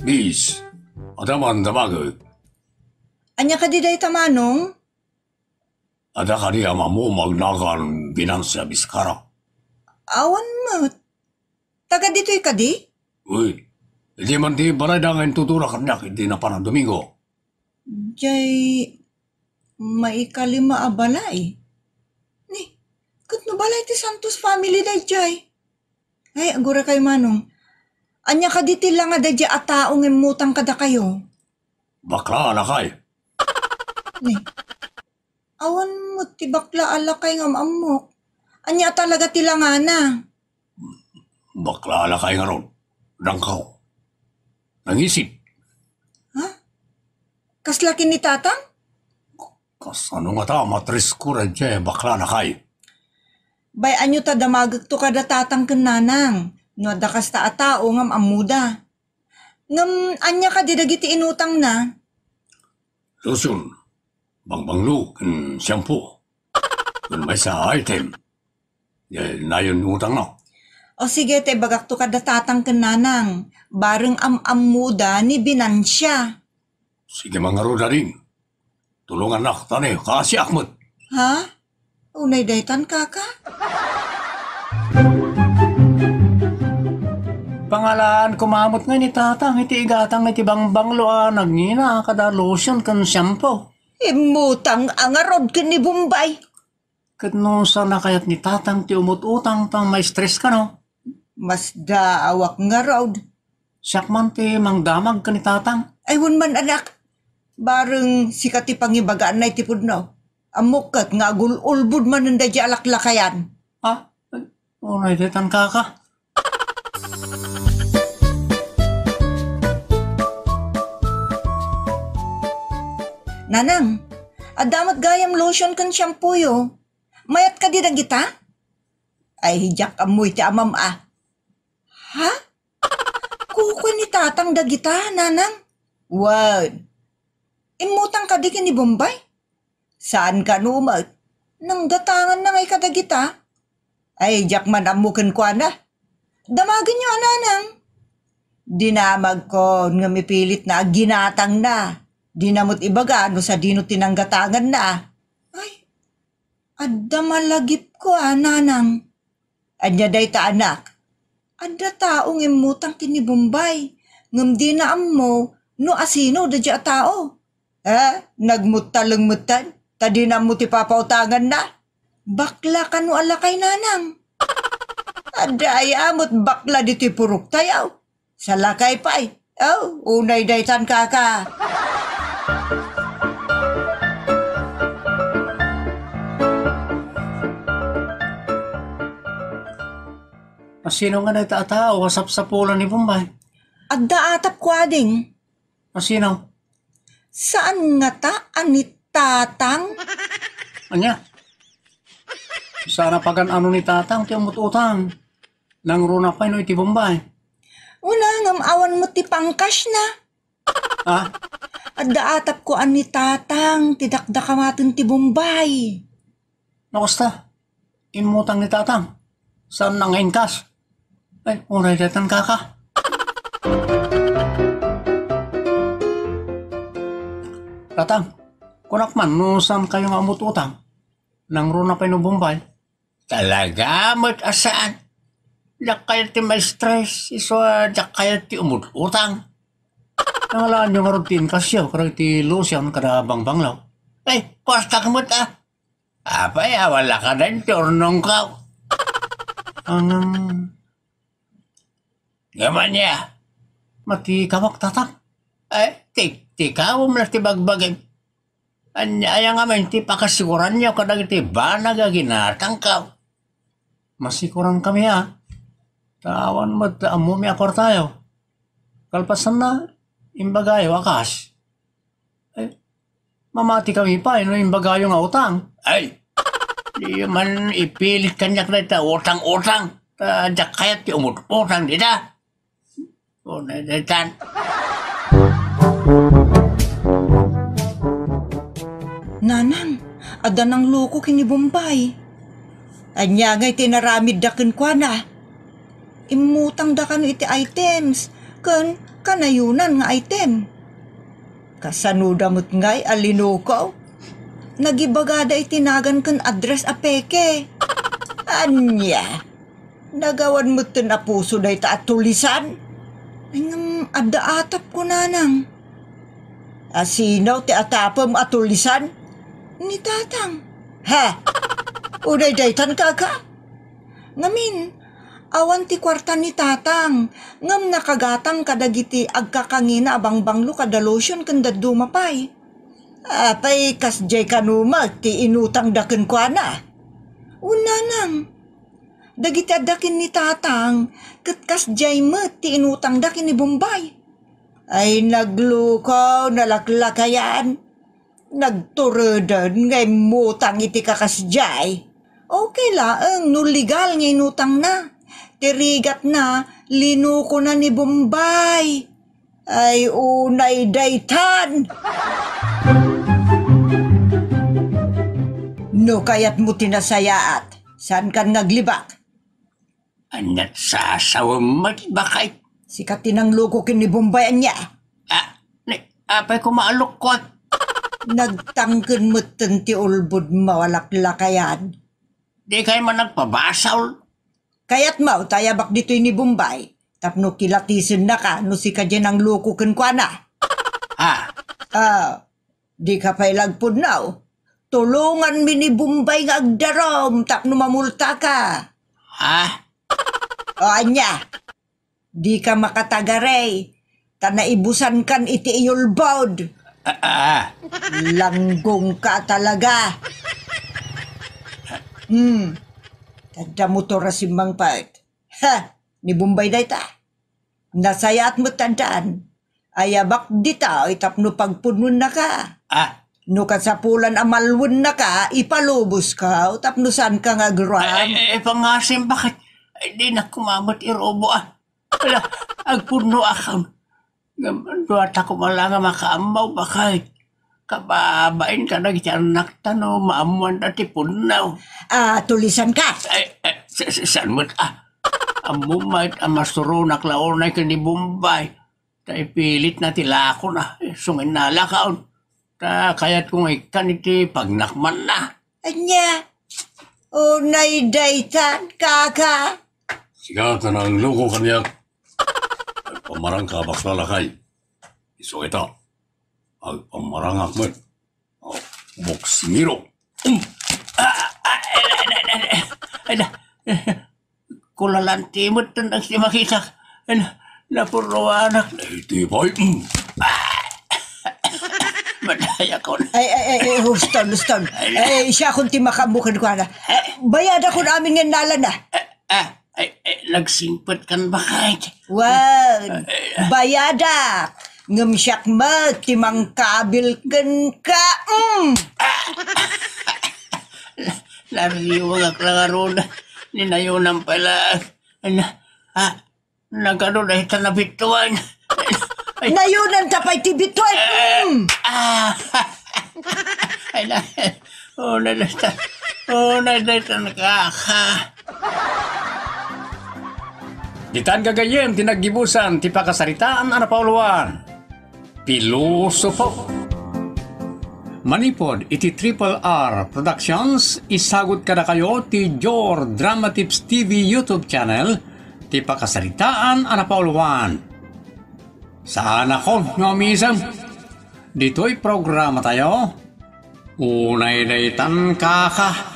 Bis, adaman damagı. Anya ka di day tamanong? Ada ka di ama mo magnagan binansya biskara. Awan mo, taga dito ka di? Uy, hindi man di balay na ngayon tutura kanyak, hindi na parang Domingo. Jay, maikalima abalay. Ni, kat balay ti Santos family day, Jay. Ay, agura kay manong, Anya ka diti lang nga dadya at taong imutang kada kayo. Bakla alakay. Ni, eh, awan mo ti bakla alakay nga maamok. Anya talaga tila nga na. Bakla alakay nga ron. Dangkaw. Nangisip. Ha? Kaslaki ni tatang? Kas ano nga ta, matris ko rin bakla na kay. Bay anyo ta damagag to kada tatang kananang. No, dakas ta atao ngam amuda. Ngam anya ka didagiti inutang na. Tosun, bangbanglo, kan shampoo. Kan may sa item. Na yun utang na. O sige te, bagakto to ka datatang kananang. Barang am-amuda ni binansya. Sige mga roda rin. Tulungan na, tani, kasi akmat. Ha? Unay daytan kaka? pangalaan kumamot nga ni tatang iti igatang iti bangbang loa nagngina kada lotion kan shampoo. Imutang angarod kin ni Bombay. Kat no sana kayat ni tatang ti umututang utang pang may stress ka no? Mas daawak nga rod. Siyak man ti mangdamag ka ni tatang. Ayun man anak, bareng si kati pangibagaan na itipod no. Amukak nga gululbud man ang dadya alaklakayan. Ah, unay ditan kaka. Nanang, adamat gayam lotion kan shampoo yo. Mayat ka din kita? Ay, hijak amoy ti amam ah. Ha? Kuko ni tatang dagita, nanang? Wow. Imutang ka di ni Bombay? Saan ka numat? Nang datangan na ngay kadagita? Ay, jak man amukin ko na. Damagin nyo, nanang. Dinamag ko nga mipilit na ginatang na. Dinamot ibaga, ano no sa dino tinanggatangan na. Ay, adda malagip ko ah, nanang. Anya day ta anak. Adda taong imutang tinibumbay. Ngam di na ammo, no asino da dya tao. Eh, nagmutalangmutan, tadi na mo ti papautangan na. Bakla ka no alakay nanang. Aday amot bakla dito ti purok tayaw. Salakay pa'y. Oh, unay daytan kaka. Masino nga nagtatao, wasap sa pula ni Bumbay. Adda atap kwading. Masino? Saan nga ta anit tatang? Anya? Sana pagan ano ni tatang, ti umututang. Nang runa pa no iti Bumbay. Una nga awan mo ti pangkas na. Ha? Adda atap ko ani tatang, tidakdakamatin ti Bumbay. Nakusta, imutang ni tatang. Saan nang hingkas? kaka. Eh, 哎，我来在当嘎嘎。Katang, kunak man, no sam kayo nga umututang. Nang runa pa no Talaga, mat asaan? Dak kayo ti may stress, iso dak kayo ti umututang. Nangalaan yung routine kasyo, karag ti lusyan kada bangbanglaw. Ay, eh, kwasta ka mat ah. Apay, awala ah, ka na yung turnong ka. Ang... Um, Gimana? Mati kawak tatak. Eh, ti, ti kawo mo ti bagbagin. Anya ngamen ti pakasiguran niyo kada ti banaga ginatang masih Masikuran kami ha. Ya? Tawan mo ta amumi akor tayo. Kalpasan na imbagayo akas. Eh, mamati kami pa, ino imbagayo nga utang. Eh, Ay, iya di man ipilit kanyak na ita utang-utang. Uh, jakayat ti umut utang dita. Oh, tan... Nanan, ada nang loko kini Bombay. Anya ngay tinaramid dakin kwa na. Imutang da kano iti items, kan kanayunan nga item. Kasanudamot ngay alinukaw. Nagibagada itinagan kan address a peke. Anya, nagawan mo tinapuso na ita at tulisan. Inang adda-atap ko nanang. Asinaw ti atapam atulisan? Ni tatang. Ha? Uday-daytan ka ka? Ngamin, awan ti kwarta ni tatang. Ngam nakagatang kadagiti agkakangina abangbanglo kada lotion kanda dumapay. Apay kas jay kanuma ti inutang daken kwa na. Una nang, dagiti adakin ni tatang, katkas jay mo, ti inutang dakin ni Bombay. Ay naglukaw, nalaklakayan, nagturudan, ngay mutang iti kakasjay. Okay laeng, nuligal ngay inutang na. Tirigat na, linuko na ni Bombay. Ay unay daytan. No, kaya't mo tinasayaat. San kan naglibak? Anat sa asawa mat bakay. Si katinang luko kini Bombayan niya. Ah, ni, apay ah, ko maalok ko. Nagtangkin mo tanti ulbod mawalaklakayan. Di kayo man nagpabasaw. Kaya't mao tayabak dito ni Bombay. Tapno kilatisin na ka no si kadyan ang loko kin kwa na. Ha? Ah, di ka pa ilagpod na Tulungan mi ni Bombay nga agdarom tapno mamulta ka. Ha? O anya, di ka makatagaray. Tanaibusan kan iti iyulbod. Ah, ah. Langgong ka talaga. Hmm. Tanda mo to rasimbang part. Ha! Ni Bombay na ita. Nasayat mo tandaan. Ayabak dita itapno pagpunun na ka. Ah, no kasapulan amalwon na ka, ipalubos ka, tapno no saan ka nga gram. Ay, ay, ay, pangasim, bakit ay di na kumamot iroboan. Ah. Ala, agpurno akam. Ah. Duwata ko malanga makaambaw ba kahit kababain ka na giyanak tano maamuan na tipunaw. Ah, tulisan ka? Ay, ay, saan mo ah. Amumait ang ah, amasuro na klaonay ka ni Bombay. Tay pilit na tila ako na. Eh, sungin na lakaon. Oh. Ta kaya't kung ikan iti pagnakman na. Anya, unay daytan kaka. Sigata ng loko kanya. Pamarang ka baklalakay. Iso ito. Ang pamarang akmet. Boksingiro. Um. Ah, ah, eh, eh, eh, Kulalan timot na nagsimakita. Napuruanak. Naitibay. Um. Matay ako na. Ay, ay, ay, ay, Houston, Houston. Ay, siya akong timakamukan ko na. Bayad ako namin ng nalan na. ah. Ay, ay, nagsimpot kan bakit? Well, bayada. Ngamsyak ma, timang kabil kan ka. Mm. Nariwag ak langaroon. Ninayunan pala. Na, ha, nagkaroon ay tanabituan. Nayunan tapay tibituan. Eh, mm. Ah, ay, na, oh, na, na, oh, na, na, na, na, Ditan gagayem tinagibusan ti pakasaritaan ana pauluan. Pilosofo. Manipod iti Triple R Productions isagot kada kayo ti Jor Dramatips TV YouTube channel ti pakasaritaan ana pauluan. Saan ako nga misam? Dito'y programa tayo. Unay daytan kaka.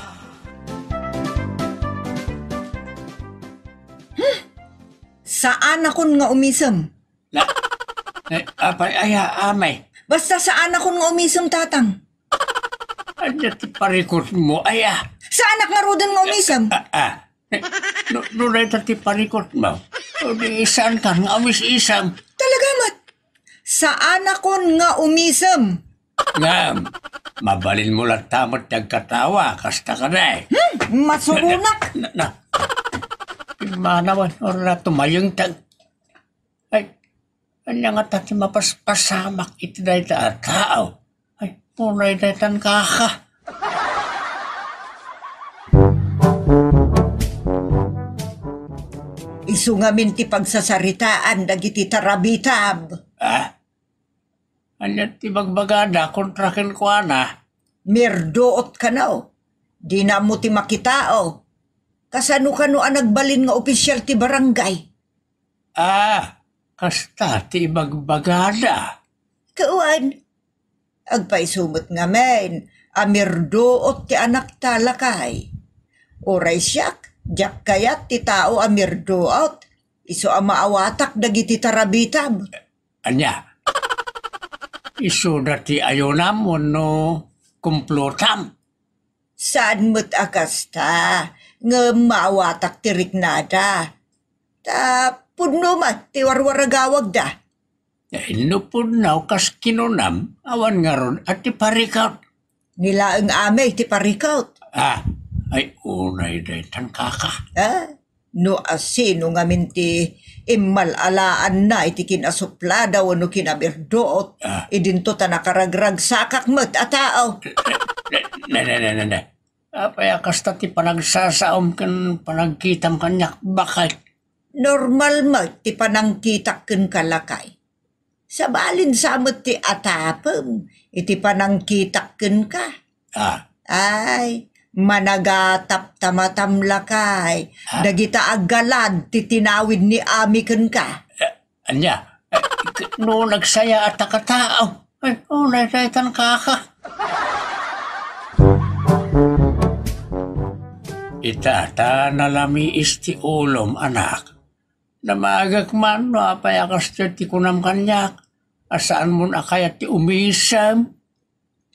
anakon nga umisem. Na, na, eh, apay, ay, amay. Ah, ah, Basta sa anakon nga umisem, tatang. Ano ti parikot mo, aya? Ah. Sa anak nga rodan nga umisem. Ah, ah. Nunay ta ti parikot mo. O di isan ka nga umis Talaga mat. Sa anakon nga umisem. Ngam. Mabalin mo lang tamot nagkatawa, kasta ka na eh. Hmm, masugunak! Na, na, na, manawan or na tumayong tag ay anya nga tati mapaspasamak iti day ta tao ay punay day tan kaka isungamin ti pagsasaritaan dagiti tarabitab ah anya ti bagbagada kontrakin ko ana mirdoot ka na oh. di na mo ti kasano kano ang nagbalin nga opisyal ti barangay? Ah, kasta ti magbagada. Kauan, agpaisumot nga men, amirdo ot ti anak talakay. Oray siyak, jak kayat ti tao amirdo ot, iso ang maawatak dagiti tarabitab. Anya, iso dati ayonam no kumplotam. Saan mo't akasta? nga maawatak tirik nada. Ta pudno mat ti warwaragawag da. Dahil no pudnaw kas kinunam, awan nga ron at ti parikaut. Nila ang ame ti parikaut. Ah, ay unay day tan kaka. Ah, no asino ngamin ti imalalaan na iti kinasuplada wano kinabirdoot. Ah. Idinto ta nakaragrag sakak mat atao. na, na, na, na, na. Apay kasta ti panagsasaom ken panagkitam kanyak bakit? Normal mo ti panangkitak ken kalakay. Sa balin ti atapem, iti panangkitak kan ka. Ah. Ay, managatap tamatamlakay, ah. dagita aggalad ti tinawid ni ami kan ka. Eh, anya, eh, no nagsaya at takatao. Ay, eh, oh, naitaitan kaka. Itata nalami isti ulom anak. Namagak man no apay akas ti kunam kanyak. Asaan mo na kaya ti umisam?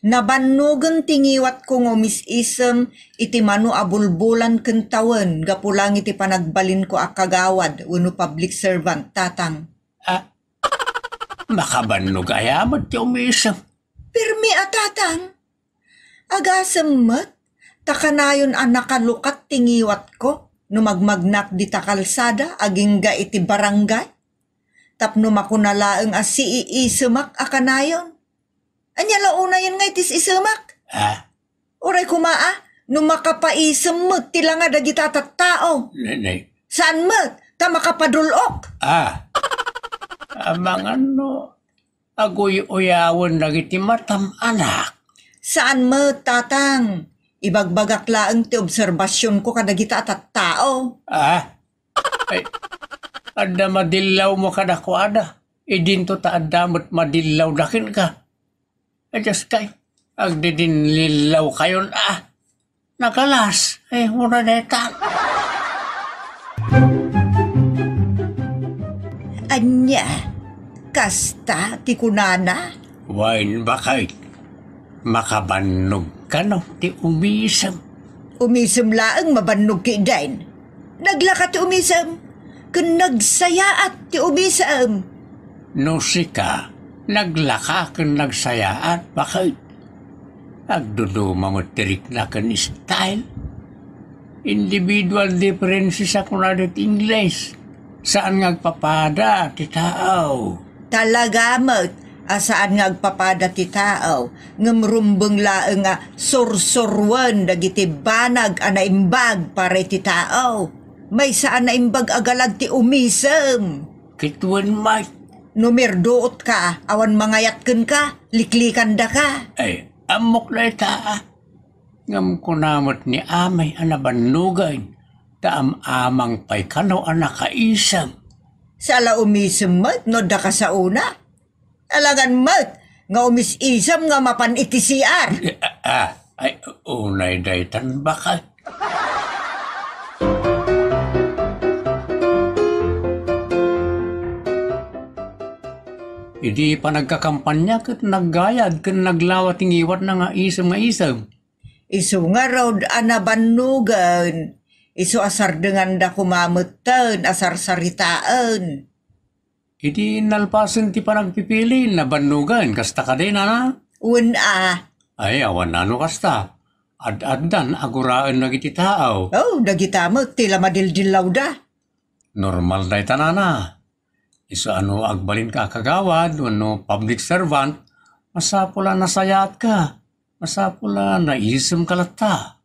Nabanugan tingiwat kong umisisam iti manu abulbulan kentawen gapulang iti panagbalin ko akagawad uno public servant tatang. Ah, makabannog ayamat ti umisam. Pirmi atatang, ah, agasam mat takanayon ang nakalukat tingiwat ko, numagmagnak di takalsada, agingga iti barangay. Tapno makunalaeng asi iisumak akanayon. Anya launa yan nga itis isumak. Ha? Uray kumaa, nung makapaisem mo, tila nga dagi tatattao. Nenay. Saan mo? Ta makapadulok. Ah. Amang ano, agoy uyawon lagi ti matam anak. Saan mo, tatang? Ibagbagak laan ti obserbasyon ko kadagita at tao. Ah, ay, ada madilaw mo kada ko ada. Idinto ta adamot madilaw dakin ka. Ay, Diyos kay, agdidin lilaw kayon ah. Nakalas, ay muna neta. Anya, kasta ti kunana? Wain bakay, makabannog kano ti umisam. Umisam laang mabannog ki dain. Naglakat ti umisam. Kun nagsayaat ti umisam. No sika, naglaka kun nagsayaat. Bakit? Agdudumang tirik na kan style. Individual differences ako kunadit dit English. Saan nagpapada ti tao? Talaga, Mert asaan nga agpapada ti tao ngemrumbeng laeng nga sorsorwen dagiti banag a naimbag pare ti tao may saan naimbag agalag ti umisem kituan mat numirdoot ka awan mangayatken ka liklikan da ka ay eh, amok na taa ngam kunamot ni amay anabannugan taam amang pay kano anakaisam sala umisem mat no da ka sa una alagan mat nga umis isam nga mapan iti CR. Ah, ay unay daytan baka. Idi pa nagkakampanya kat naggayad kat naglawat ng iwat na nga isam nga isam. Isu nga raw anabanugan. Isu asar dengan da kumamatan, asar saritaan. Iti nalpasin ti panagpipili na bannugan kasta kadena Un a. Ay, awan na no kasta. Ad-addan aguraan na iti tao. Oh, dagitamag ti lamadildilaw da. Normal na itanana. Isa ano agbalin ka kagawad, ano public servant, masapula nasayat ka. Masapula naisim kalata.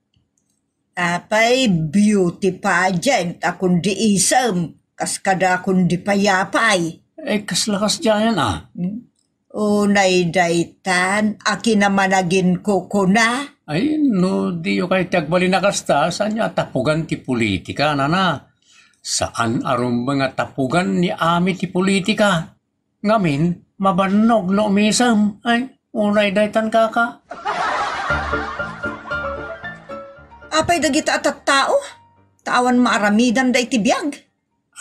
Apay, beauty pageant akong diisam, kas kada akong dipayapay lakas-lakas eh, dyan ah. Unay daytan, aki naman agin ko kuna. Ay, no, di yo kay tagbali na kasta, saan niya tapugan ti politika, nana? Saan aron mga tapugan ni ami ti politika? Ngamin, mabannog no misam. Ay, unay daytan kaka. Apay dagita at tao? Taawan maaramidan da itibiyag.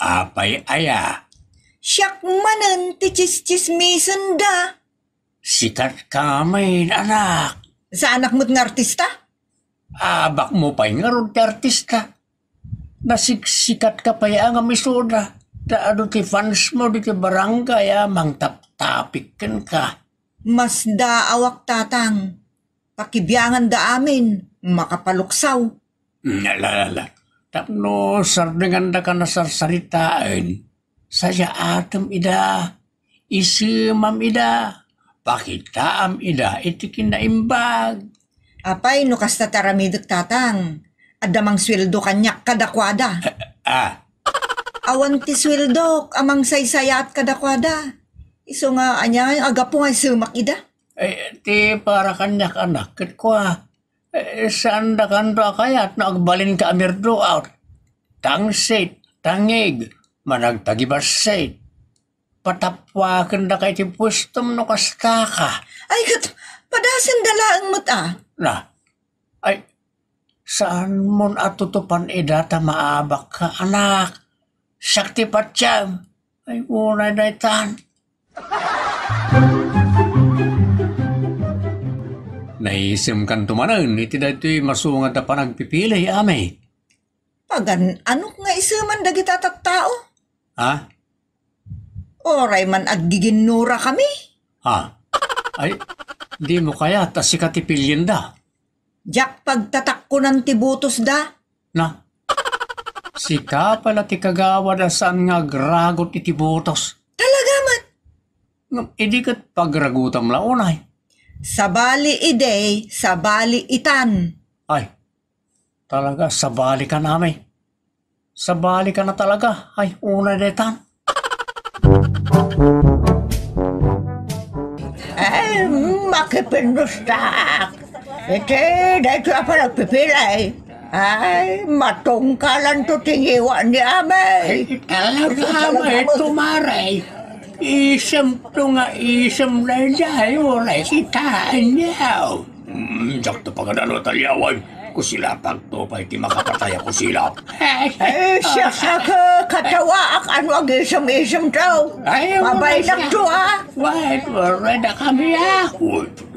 Apay aya, Siyak manan ti chischismisan da. Sikat kamain, anak. Sa anak mo't nga artista? Abak mo pa'y nga ron ti artista. Nasiksikat ka pa'y nga amisoda. Ta ano ti fans mo di ti barangay amang ah, taptapikin ka. Mas da tatang. Pakibiyangan da amin. Makapaluksaw. Nalala, Tapno sardingan da ka nasarsalitaen saja atum ida, isemam ida, pakitaam ida, itikin na imbag. Apay, nukas na taramidok tatang, adamang sweldo kanyak kadakwada. ah. Awan ti sweldok, amang saysayat kadakwada. Iso nga, anya, aga po nga sumak ida. Eh, ti para kanyak anak, kit ko ah. Eh, saan da kayat na agbalin ka amirdo out. Ah. Tangsit, tangig, managtagibasay. Patapwakan da kay ti no kasta ka. Ay, kat, padasan dala ang muta. Ah. Na, ay, saan mon atutupan edata maabak ka, anak? Sakti patyam, ay unay na itan. Naisim kan tumanan, iti daytoy masungat na panagpipili, amay. Pagan, anok nga isaman dagiti tao? Ha? Oray man aggiginura kami. Ha? Ay, di mo kaya ta si katipilyin da. Jack pagtatak ko ng tibutos da. Na? Si ka pala ti kagawa na saan nga gragot iti tibutos. Talaga man? No, idi kat pagragutam launay. Sabali iday, sabali itan. Ay, talaga sabali ka namin. Sa ka na talaga. Ay, una detan. Ay, makipindustak. Iti, dahil apa nagpipilay. Ay, matungkalan to tingiwa ni amay. Talaga amay, tumaray. Isam to nga isam na dahil wala kitaan niya. Hmm, sakto pa ka na ko sila pagtupay ti makapatay ako sila. Eh, siya ka katawa ak ano ang isam-isam tao. Ay, Pabay na to ah. Wait, wala na kami ah.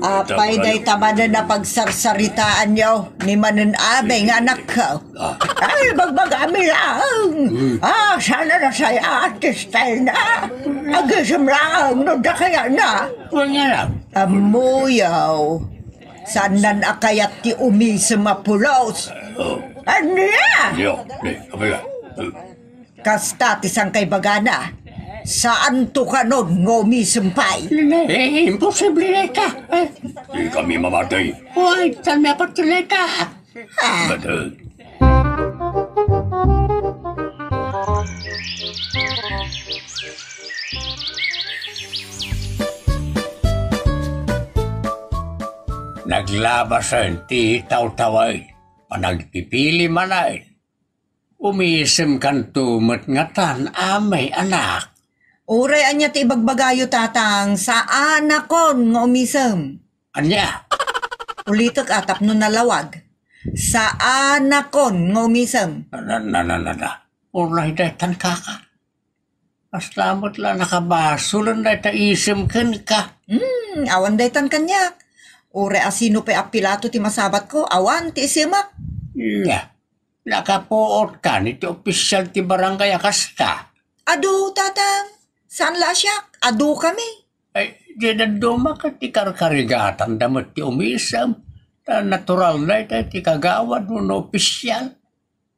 Apay day tamada na pagsarsaritaan niyo ni Manan Abe nga anak ko. Ah. Ay, bagbagami lang. Ah, sana na saya artistyle na. Agisam lang, no da kaya na. Wala lang. Amuyaw nan akayat ti umi sumapulaos. Anya? Yo, ni, abila. Kasta ti sangkay bagana. Saan to ka nun, ngomi sumpay? Eh, imposible leka. Di eh, kami mamatay. Uy, saan may patuleka? Ha? Badal. Naglabasan ti tawtaway, panagpipili manay. Umiisim kan tumat nga tan, amay anak. Uray anya ti bagbagayo tatang, saan akon nga umisem? Anya? Ulitak atap no nalawag. Saan akon nga umisem? Na na na na na. Uray dahi tan kaka. Aslamot la nakabasulan dahi ta isim kan ka. Hmm, awan dahi tan kanyak Ure asino pe apilato ti masabat ko, awan ti isimak. Nga, nakapuot ka niti opisyal ti barangay akasta. Adu, Ado, tatang, saan la siya? Ado kami. Ay, di na dumaka ti karkarigatan damot ti umisam. Ta natural na ito ti kagawad mo no opisyal.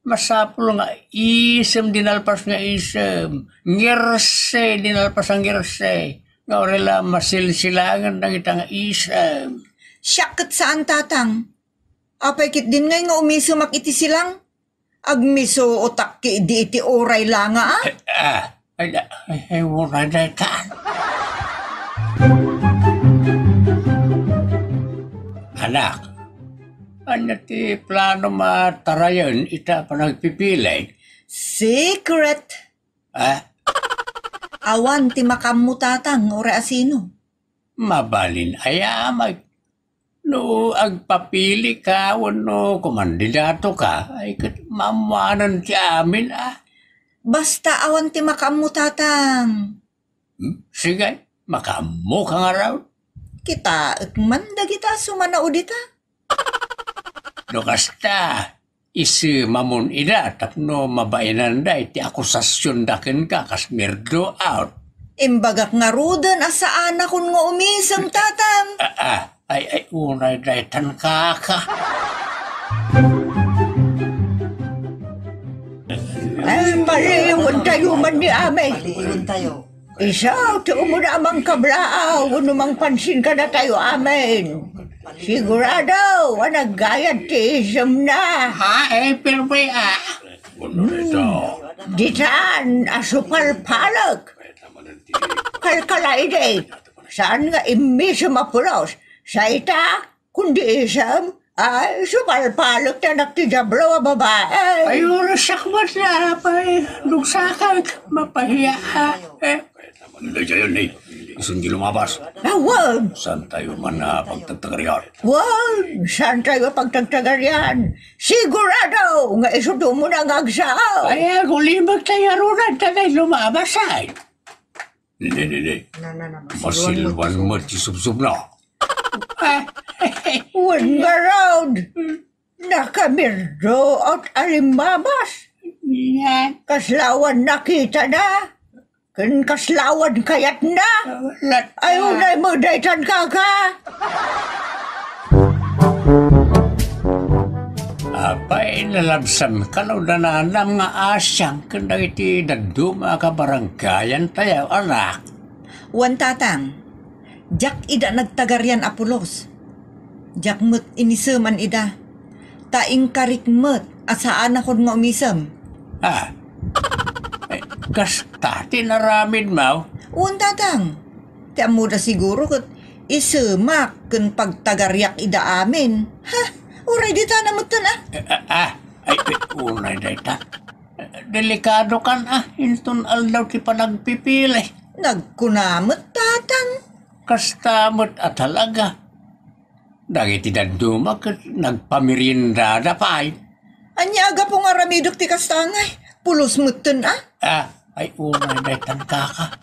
Masapul nga isem dinalpas nga isem. Ngirse dinalpas ang ngirse. Nga orela masilsilangan ng itang isem. Syakat saan tatang. Apay kit din ngay nga umiso makiti silang. Agmiso otak ki di iti oray lang nga ah. Ah, ay, ay, ay, ay, ka. Anak, ano ti plano matarayon ita pa nagpipilay? Secret. Ah? Awan ti makammutatang ore asino. Mabalin ay amag No, agpapili ka, no, kumandidato ka, ay kat mamanan ti amin ah. Basta awan ti makamu tatam Hmm? Sige, makamu kang araw. Kita, manda kita sumana udita. No, kasta, isi mamun ida, tapno mabainan da, iti akusasyon dakin ka, kas mirdo out. Imbagak nga rudan, asaan akong nga umisang tatam ah, ah ay ay unay daytan ka. Ay, paliwan tayo man ni amay. Paliwan tayo. Isaw, tuo mo na amang kabraaw, unumang pansin ka na tayo amin. Sigurado, wanag gayad ti isam na. Ha, eh, pero may ah. Ano na ito? Ditan, asupal palag. Kalkalaide, saan nga imisyo mapulos? Siya kundi isam, ay ah, sumalpalok na nagtidablo ang babae. Ay oras sakmat na, pay, nugsakat, mapahiya ka. Eh, Hindi tayo ni, hindi lumabas. Na wag! Saan tayo man na ah, pagtagtagaryan? Wag! Saan tayo pagtagtagaryan? Sigurado nga isudo mo na ngagsaw. Ay, gulimag tayo runan tagay lumabas ay. Hindi, hindi, hindi. Masilwan mo, tisubsob na. Huwag nga raod. Nakabirdo at alimabas. Nga. Kaslawan nakita na. Kan kaslawan kayat na. Ayaw na mo daytan kaka. Apay lalabsam kanaw na nanam nga asyang kanda iti nagduma ka baranggayan tayo anak. Wan tatang, Jak ida nagtagaryan apulos. Jak mut iniseman ida. Taing karik mut asaan akod nga umisem. Ah, eh, gastati na ramid mau. Untatang. Ti amuda siguro kat isumak kun pagtagaryak ida amin. Ha? Uray dita na mutan ah. Ah, ah. Ay, eh, uray dita. Delikado kan ah. Intun aldaw ti panagpipilay. Nagkunamot tatang kastamot at halaga. Dagiti daduma nagpamirinda nagpamirindada pa ay. Anyaga pong aramidok ti kastangay. Pulos mutin ah. Ah, ay umay betan kaka.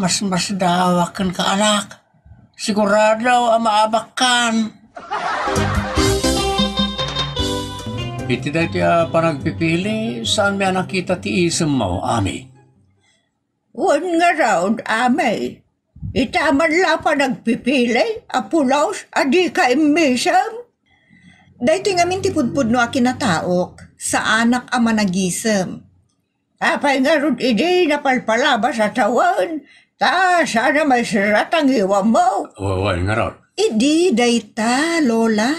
Mas mas dawakan ka anak. Sigurado ang maabakan. Iti dati uh, ah, panagpipili, saan may nakita ti isang mo, Ami? Huwag nga raw, Ami. Itaman la pa nagpipilay, apulaws, adi ka imisam. Dahito nga min tipudpud no akinataok sa anak ama nagisem. Apay nga rod ide napalpalaba sa tawan, ta sana may siratang iwa mo. Wawal nga rod. Idi dayta, lola.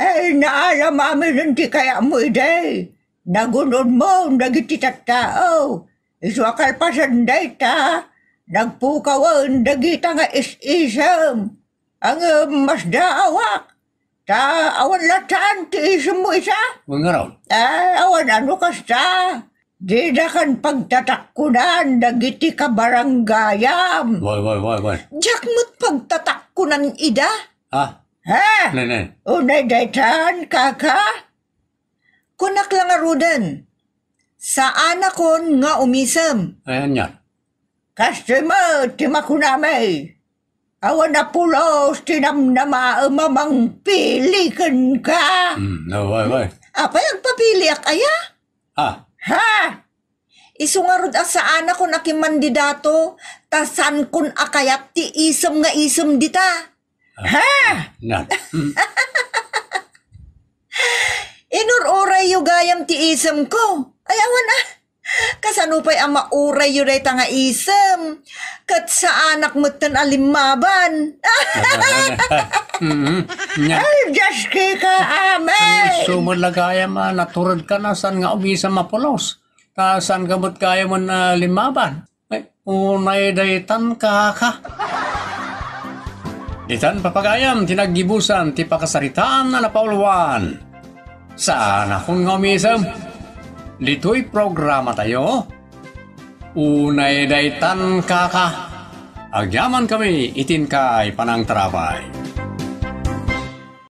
Eh, naalam amin hindi kaya mo ide. Nagunod mo, nagititaktao. Iswakal pa sa dayta nagpukawan dagita nga is-isam, ang uh, mas daawa, ta awan lataan ti isam mo isa. Wengaraw? awan ano ta di na kan pagtatakkunan dagiti kabarangayam. Wai, wai, wai, wai. Diyak mo't pagtatakkunan ida? Ha? Ha? Nene. Unay daytan, kaka? Kunak lang arudan. Saan akon nga umisam? Ayan yan. Customer, ti makunami. Awan na pulos, tinamnama mamang pilikan ka. Mm, no, why, why? Apay, agpapili ak aya? Ah. Ha? Isungarod a sa anak ko nakimandidato, tasan kun akayat ti isem nga isem dita. Ah, ha? Not. Mm. Inururay yung gayam ti isem ko. Ayawan awan ah. Kasanupay ang mauray yun ay tanga isem. Kat sa anak mo tan alimaban. Mm-hmm. Ay, Diyos ka, amen. Sumulagaya ma, naturad ka na, saan nga umisa mapulos? Ta, saan gamot kaya mo na limaban? Ay, unay daytan ka ka. Itan papagayam, tinagibusan, ti pakasaritaan na napawalwan. Saan akong umisam? Dito'y programa tayo. Unay daytan ka. Agyaman kami itin kay panang trabay.